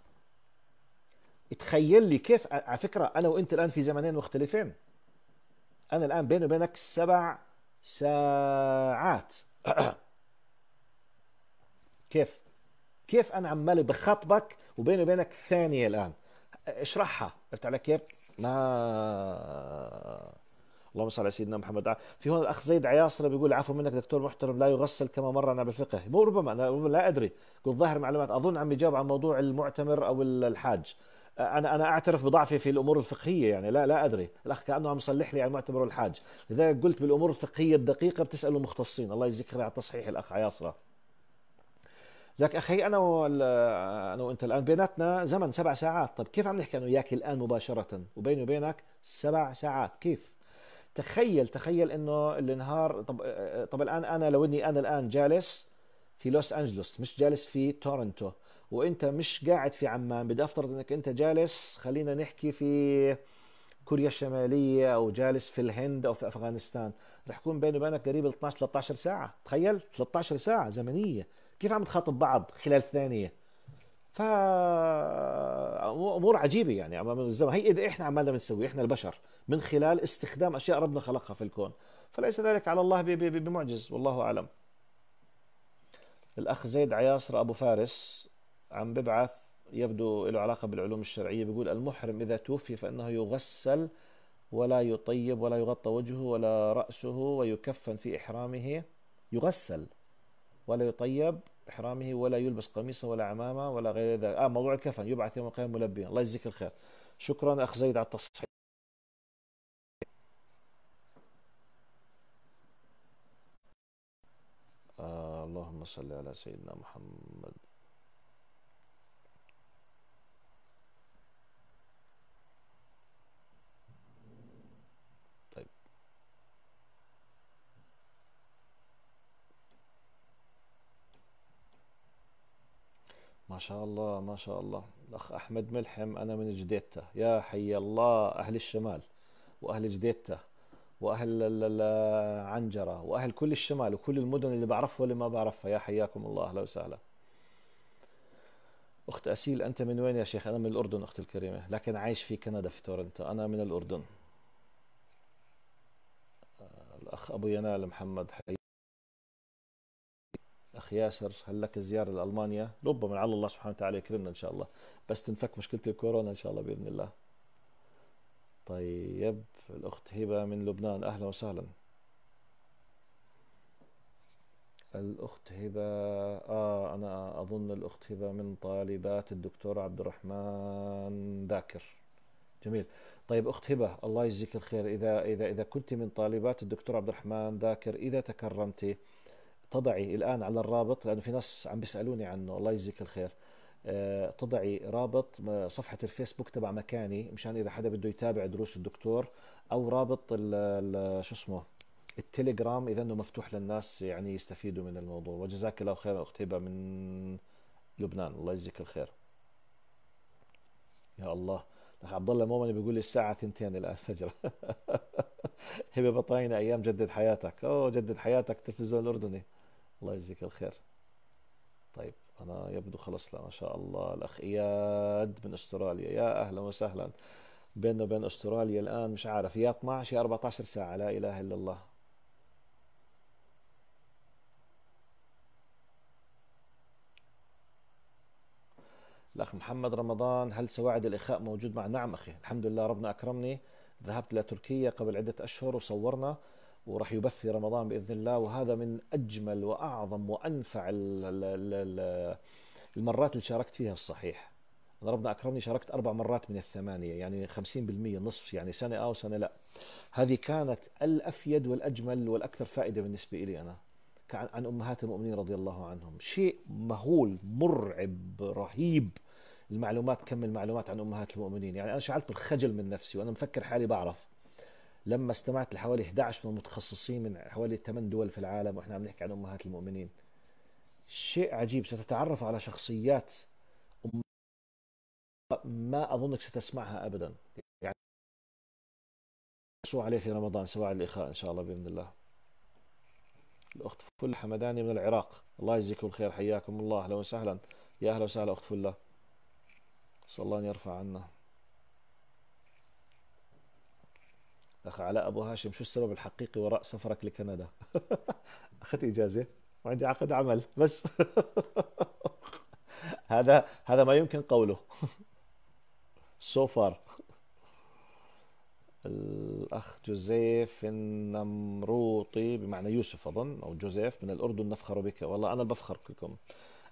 تخيل لي كيف على فكره انا وانت الان في زمنين مختلفين انا الان بيني وبينك سبع ساعات كيف كيف انا عمالي بخاطبك وبيني وبينك ثانيه الان اشرحها عرفت علي كيف ما اللهم صل على سيدنا محمد في هون الاخ زيد عياصر بيقول عفوا منك دكتور محترم لا يغسل كما مرنا بالفقه مو ربما انا لا ادري قلت ظاهر معلومات اظن عم يجاوب عن موضوع المعتمر او الحاج انا انا اعترف بضعفي في الامور الفقهيه يعني لا لا ادري الاخ كانه عم يصلح لي على المعتمر والحاج لذلك قلت بالامور الفقهيه الدقيقه بتسالوا مختصين الله يجزيك خير على التصحيح الاخ عياصره لك اخي انا انا وانت الان بيناتنا زمن سبع ساعات طب كيف عم نحكي انا وياك الان مباشره وبيني وبينك سبع ساعات كيف تخيل تخيل انه النهار طب طب الان انا لو اني انا الان جالس في لوس انجلوس مش جالس في تورنتو وانت مش قاعد في عمان بدي افترض انك انت جالس خلينا نحكي في كوريا الشمالية أو جالس في الهند أو في أفغانستان رح يكون بيني وبينك قريب 12 13 ساعة تخيل 13 ساعة زمنية كيف عم تخاطب بعض خلال ثانيه ف امور عجيبه يعني امام الزمن هي اذا احنا عمالنا بنسوي احنا البشر من خلال استخدام اشياء ربنا خلقها في الكون فليس ذلك على الله بمعجز والله اعلم الاخ زيد عياصر ابو فارس عم ببعث يبدو له علاقه بالعلوم الشرعيه بيقول المحرم اذا توفي فانه يغسل ولا يطيب ولا يغطى وجهه ولا راسه ويكفن في احرامه يغسل ولا يطيب إحرامه ولا يلبس قميصا ولا عمامة ولا غير ذلك آه موضوع الكفن يبعث يوم القيامة ملبيا الله يجزيك الخير شكرا أخ زيد على التصحيح آه اللهم صل على سيدنا محمد شاء الله ما شاء الله الأخ أحمد ملحم أنا من جديدته يا حي الله أهل الشمال وأهل جديدته وأهل عنجره وأهل كل الشمال وكل المدن اللي بعرفها واللي ما بعرفها يا حياكم الله أهلا وسهلا أخت أسيل أنت من وين يا شيخ أنا من الأردن أختي الكريمة لكن عايش في كندا في تورنتو أنا من الأردن آه، الأخ أبو ينال محمد حي الاخ ياسر هل لك زياره لالمانيا ربما على الله سبحانه وتعالى يكرمنا ان شاء الله بس تنفك مشكله الكورونا ان شاء الله باذن الله طيب الاخت هبه من لبنان اهلا وسهلا الأخت هبة آه أنا أظن الأخت هبة من طالبات الدكتور عبد الرحمن ذاكر جميل طيب أخت هبة الله يجزيك الخير إذا إذا إذا كنت من طالبات الدكتور عبد الرحمن ذاكر إذا تكرمتِ تضعي الآن على الرابط لأنه في ناس عم بيسألوني عنه الله يجزيك الخير آه، تضعي رابط صفحة الفيسبوك تبع مكاني مشان إذا حدا بده يتابع دروس الدكتور أو رابط شو اسمه التليجرام إذا أنه مفتوح للناس يعني يستفيدوا من الموضوع وجزاك الله خير اختي من لبنان الله يجزيك الخير يا الله عبد الله مؤمن بيقول لي الساعه 2 الان فجر هبه بطاينه ايام جدد حياتك اوه جدد حياتك تلفزيون الاردني الله يجزيك الخير طيب أنا يبدو خلص لا ما شاء الله الأخ إياد من أستراليا يا أهلا وسهلا بيننا وبين أستراليا الآن مش عارف يا 12 يا 14 ساعة لا إله إلا الله الأخ محمد رمضان هل سواعد الإخاء موجود مع نعم أخي الحمد لله ربنا أكرمني ذهبت إلى تركيا قبل عدة أشهر وصورنا وراح يبث في رمضان باذن الله وهذا من اجمل واعظم وانفع المرات اللي شاركت فيها الصحيح انا ربنا اكرمني شاركت اربع مرات من الثمانيه يعني 50% نصف يعني سنه اه وسنه لا هذه كانت الافيد والاجمل والاكثر فائده بالنسبه لي انا عن امهات المؤمنين رضي الله عنهم شيء مهول مرعب رهيب المعلومات كم المعلومات عن امهات المؤمنين يعني انا شعرت بالخجل من نفسي وانا مفكر حالي بعرف لما استمعت لحوالي 11 من المتخصصين من حوالي 8 دول في العالم واحنا عم نحكي عن امهات المؤمنين شيء عجيب ستتعرف على شخصيات ما اظنك ستسمعها ابدا يعني شو عليه في رمضان سواء الاخاء ان شاء الله باذن الله الاخت فل حمداني من العراق الله يجزيكم الخير حياكم الله اهلا وسهلا يا اهلا وسهلا اخت فله صلى الله ان يرفع عنا اخ علاء ابو هاشم شو السبب الحقيقي وراء سفرك لكندا؟ اخذت اجازه وعندي عقد عمل بس هذا هذا ما يمكن قوله سو فار الاخ جوزيف النمروطي بمعنى يوسف اظن او جوزيف من الاردن نفخر بك والله انا بفخر بكم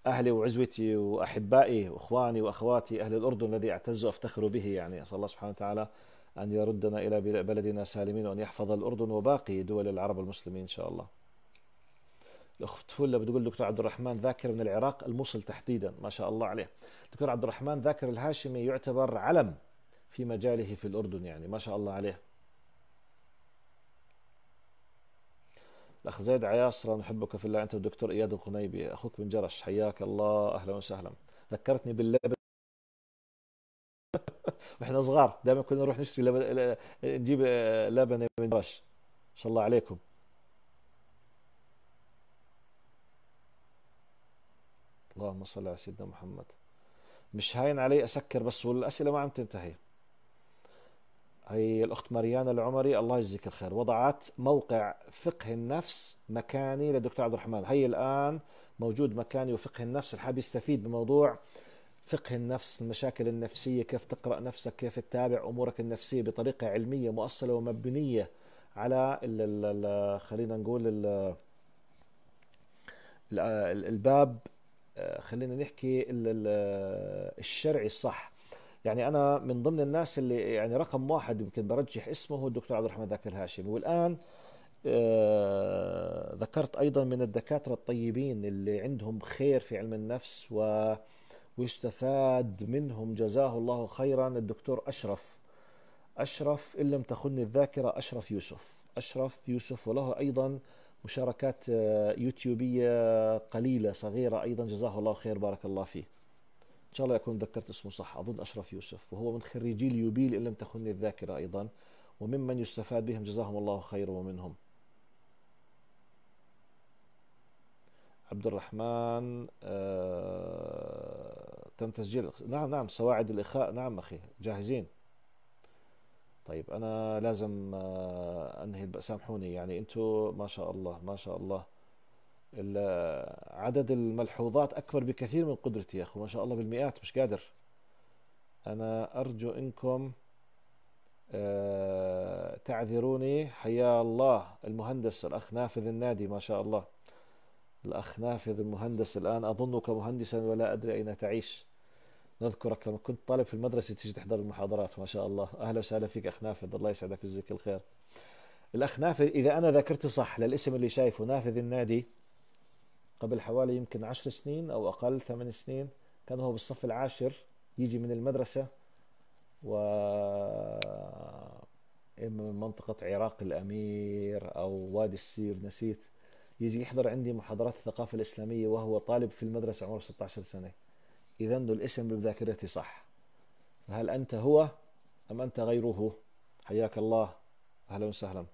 اهلي وعزوتي واحبائي واخواني واخواتي اهل الاردن الذي اعتز وافتخر به يعني اسال الله سبحانه وتعالى أن يردنا إلى بلدنا سالمين وأن يحفظ الأردن وباقي دول العرب المسلمين إن شاء الله الاخت فله بتقول دكتور عبد الرحمن ذاكر من العراق الموصل تحديدا ما شاء الله عليه دكتور عبد الرحمن ذاكر الهاشمي يعتبر علم في مجاله في الأردن يعني ما شاء الله عليه الأخ زيد عياصرة نحبك في الله أنت والدكتور إياد القنيبي أخوك من جرش حياك الله أهلا وسهلا ذكرتني باللبن واحنا صغار دائما كنا نروح نشتري ل... نجيب آه، لبن من رش ما شاء الله عليكم اللهم صل على سيدنا محمد مش هاين علي اسكر بس والاسئله ما عم تنتهي هي الاخت مريانا العمري الله يجزيك الخير وضعت موقع فقه النفس مكاني للدكتور عبد الرحمن هي الان موجود مكاني وفقه النفس الحاب يستفيد بموضوع فقه النفس المشاكل النفسية كيف تقرأ نفسك كيف تتابع أمورك النفسية بطريقة علمية مؤصلة ومبنية على ال ال خلينا نقول ال الباب آه، خلينا نحكي الشرعي الصح يعني انا من ضمن الناس اللي يعني رقم واحد يمكن برجح اسمه هو الدكتور عبد الرحمن ذاك الهاشمي والان آه، ذكرت ايضا من الدكاتره الطيبين اللي عندهم خير في علم النفس و ويستفاد منهم جزاه الله خيرا الدكتور أشرف أشرف إن لم تخني الذاكرة أشرف يوسف أشرف يوسف وله أيضا مشاركات آه، يوتيوبية قليلة صغيرة أيضا جزاه الله خير بارك الله فيه إن شاء الله يكون ذكرت اسمه صح أظن أشرف يوسف وهو من خريجي اليوبيل إن لم تخني الذاكرة أيضا وممن يستفاد بهم جزاهم الله خير ومنهم عبد الرحمن آه تم تسجيل نعم نعم سواعد الإخاء نعم أخي جاهزين طيب أنا لازم آه، أنهي سامحوني يعني أنتوا ما شاء الله ما شاء الله عدد الملحوظات أكبر بكثير من قدرتي يا أخو ما شاء الله بالمئات مش قادر أنا أرجو إنكم آه، تعذروني حيا الله المهندس الأخ نافذ النادي ما شاء الله الأخ نافذ المهندس الآن أظنك مهندسا ولا أدري أين تعيش نذكرك لما كنت طالب في المدرسة تيجي تحضر المحاضرات ما شاء الله أهلا وسهلا فيك أخ نافذ الله يسعدك ويجزيك الخير الأخ نافذ إذا أنا ذاكرتي صح للاسم اللي شايفه نافذ النادي قبل حوالي يمكن عشر سنين أو أقل ثمان سنين كان هو بالصف العاشر يجي من المدرسة و إما من منطقة عراق الأمير أو وادي السير نسيت يجي يحضر عندي محاضرات الثقافة الإسلامية وهو طالب في المدرسة عمره 16 سنة إذا الاسم بذاكرتي صح فهل أنت هو أم أنت غيره حياك الله أهلا وسهلا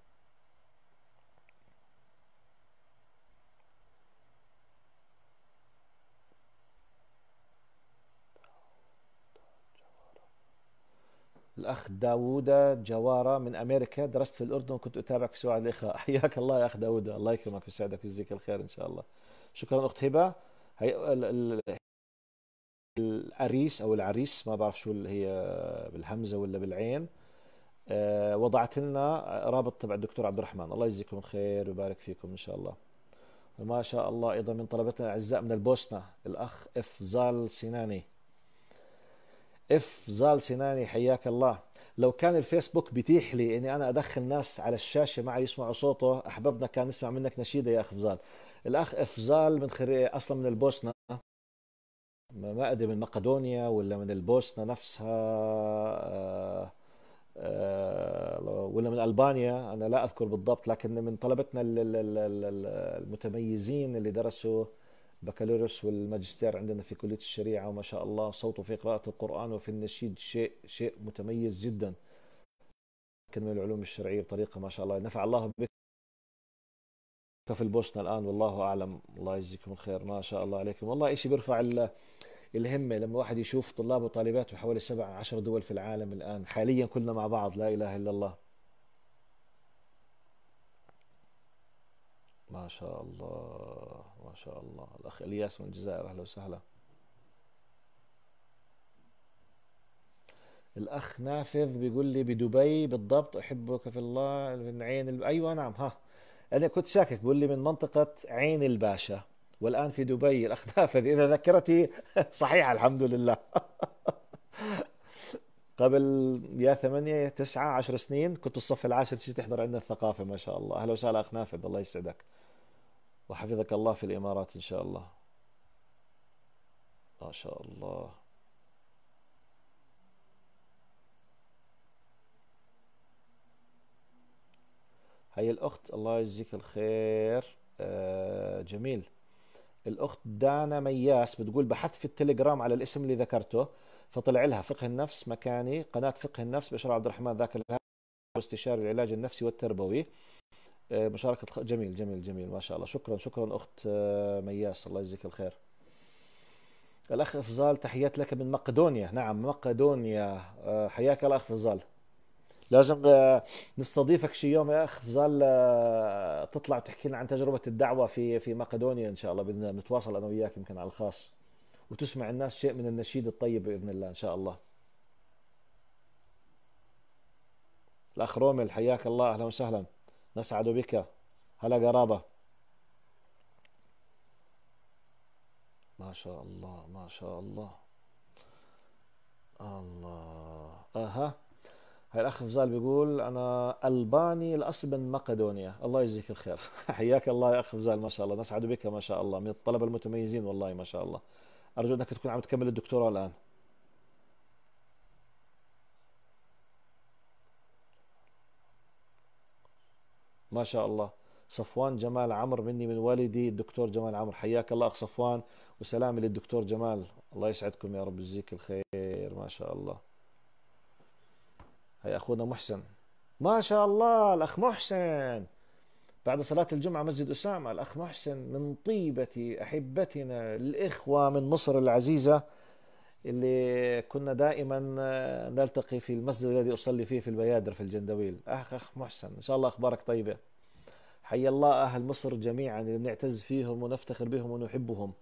الأخ داوود جوارة من أمريكا درست في الأردن وكنت أتابعك في سواعد الإخاء حياك الله يا أخ داوود الله يكرمك ويسعدك ويجزيك الخير إن شاء الله شكرا أخت هبة هي الأريس او العريس ما بعرف شو اللي هي بالهمزه ولا بالعين آه، وضعت لنا رابط تبع الدكتور عبد الرحمن الله يجزيكم خير ويبارك فيكم ان شاء الله وما شاء الله ايضا من طلبتنا الاعزاء من البوسنه الاخ اف زال سناني اف زال سناني حياك الله لو كان الفيسبوك بيتيح لي اني انا ادخل ناس على الشاشه معي يسمعوا صوته احببنا كان نسمع منك نشيده يا اخ فزال الاخ افزال من خري اصلا من البوسنه ما ادري من مقدونيا ولا من البوسنة نفسها آه، آه، ولا من ألبانيا أنا لا أذكر بالضبط لكن من طلبتنا المتميزين اللي درسوا بكالوريوس والماجستير عندنا في كلية الشريعة وما شاء الله صوته في قراءة القرآن وفي النشيد شيء شيء متميز جدا كان من العلوم الشرعية بطريقة ما شاء الله نفع الله بك في البوسنه الان والله اعلم الله يجزيكم الخير ما شاء الله عليكم والله شيء بيرفع الهمه لما الواحد يشوف طلاب وطالبات بحوالي حوالي سبع عشر دول في العالم الان حاليا كلنا مع بعض لا اله الا الله ما شاء الله ما شاء الله الاخ الياس من الجزائر اهلا وسهلا الاخ نافذ بيقول لي بدبي بالضبط احبك في الله من عين ايوه نعم ها انا كنت شاكك بقول لي من منطقه عين الباشا والان في دبي الاخداف نافذ اذا ذكرتي صحيحه الحمد لله قبل يا ثمانية يا تسعة عشر سنين كنت بالصف العاشر تجي تحضر عندنا الثقافة ما شاء الله أهلا وسهلا أخ نافذ الله يسعدك وحفظك الله في الإمارات إن شاء الله ما شاء الله هي الأخت الله يجزيك الخير آه جميل الأخت دانا مياس بتقول بحثت في التليجرام على الاسم اللي ذكرته فطلع لها فقه النفس مكاني قناة فقه النفس بشرع عبد الرحمن ذاك لها واستشاري العلاج النفسي والتربوي آه، مشاركة جميل جميل جميل ما شاء الله شكرا شكرا أخت آه، مياس الله يجزيك الخير الأخ فضال تحيات لك من مقدونيا نعم مقدونيا آه، حياك الله أخ لازم آه، نستضيفك شي يوم يا اخ فزال آه، تطلع تحكي لنا عن تجربه الدعوه في في مقدونيا ان شاء الله بدنا نتواصل انا وياك يمكن على الخاص وتسمع الناس شيء من النشيد الطيب باذن الله ان شاء الله الاخ رومل حياك الله اهلا وسهلا نسعد بك هلا قرابه ما شاء الله ما شاء الله الله اها هاي الاخ فزال بيقول انا الباني الاصل من مقدونيا الله يجزيك الخير حياك الله يا اخ فزال ما شاء الله نسعد بك ما شاء الله من الطلبه المتميزين والله ما شاء الله ارجو انك تكون عم تكمل الدكتوراه الان ما شاء الله صفوان جمال عمر مني من والدي الدكتور جمال عمر حياك الله اخ صفوان وسلامي للدكتور جمال الله يسعدكم يا رب يجزيك الخير ما شاء الله هي اخونا محسن ما شاء الله الاخ محسن بعد صلاة الجمعة مسجد أسامة الأخ محسن من طيبة أحبتنا الإخوة من مصر العزيزة اللي كنا دائما آه، نلتقي في المسجد الذي أصلي فيه في البيادر في الجندويل أخ أخ محسن إن شاء الله أخبارك طيبة حي الله أهل مصر جميعا اللي بنعتز فيهم ونفتخر بهم ونحبهم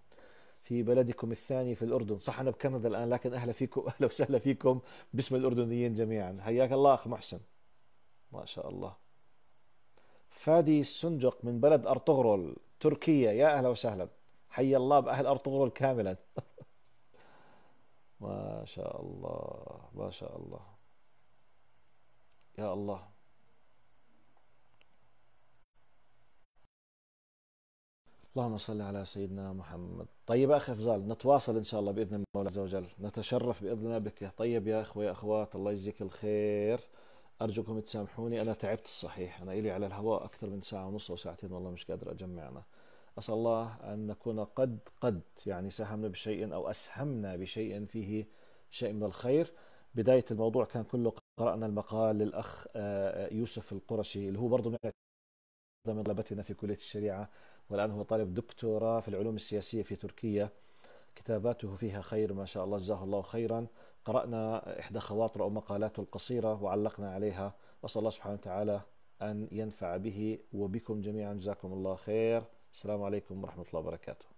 في بلدكم الثاني في الأردن صح أنا بكندا الآن لكن أهلا فيكم أهلا وسهلا فيكم باسم الأردنيين جميعا حياك الله أخ محسن ما شاء الله فادي السنجق من بلد أرطغرل تركيا يا أهلا وسهلا حيا الله بأهل أرطغرل كاملا ما شاء الله ما شاء الله يا الله اللهم صل على سيدنا محمد طيب أخي فزال نتواصل إن شاء الله بإذن الله عز وجل نتشرف بإذن الله بك طيب يا أخوة يا أخوات الله يجزيك الخير أرجوكم تسامحوني أنا تعبت الصحيح أنا إلي على الهواء أكثر من ساعة ونص أو ساعتين والله مش قادر أجمعنا أسأل الله أن نكون قد قد يعني ساهمنا بشيء أو أسهمنا بشيء فيه شيء من الخير بداية الموضوع كان كله قرأنا المقال للأخ آه، آه، يوسف القرشي اللي هو برضه من طلبتنا في كلية الشريعة والآن هو طالب دكتوراه في العلوم السياسية في تركيا كتاباته فيها خير ما شاء الله جزاه الله خيرا قرأنا إحدى خواطره أو مقالاته القصيرة وعلقنا عليها وصلى الله سبحانه وتعالى أن ينفع به وبكم جميعا جزاكم الله خير السلام عليكم ورحمة الله وبركاته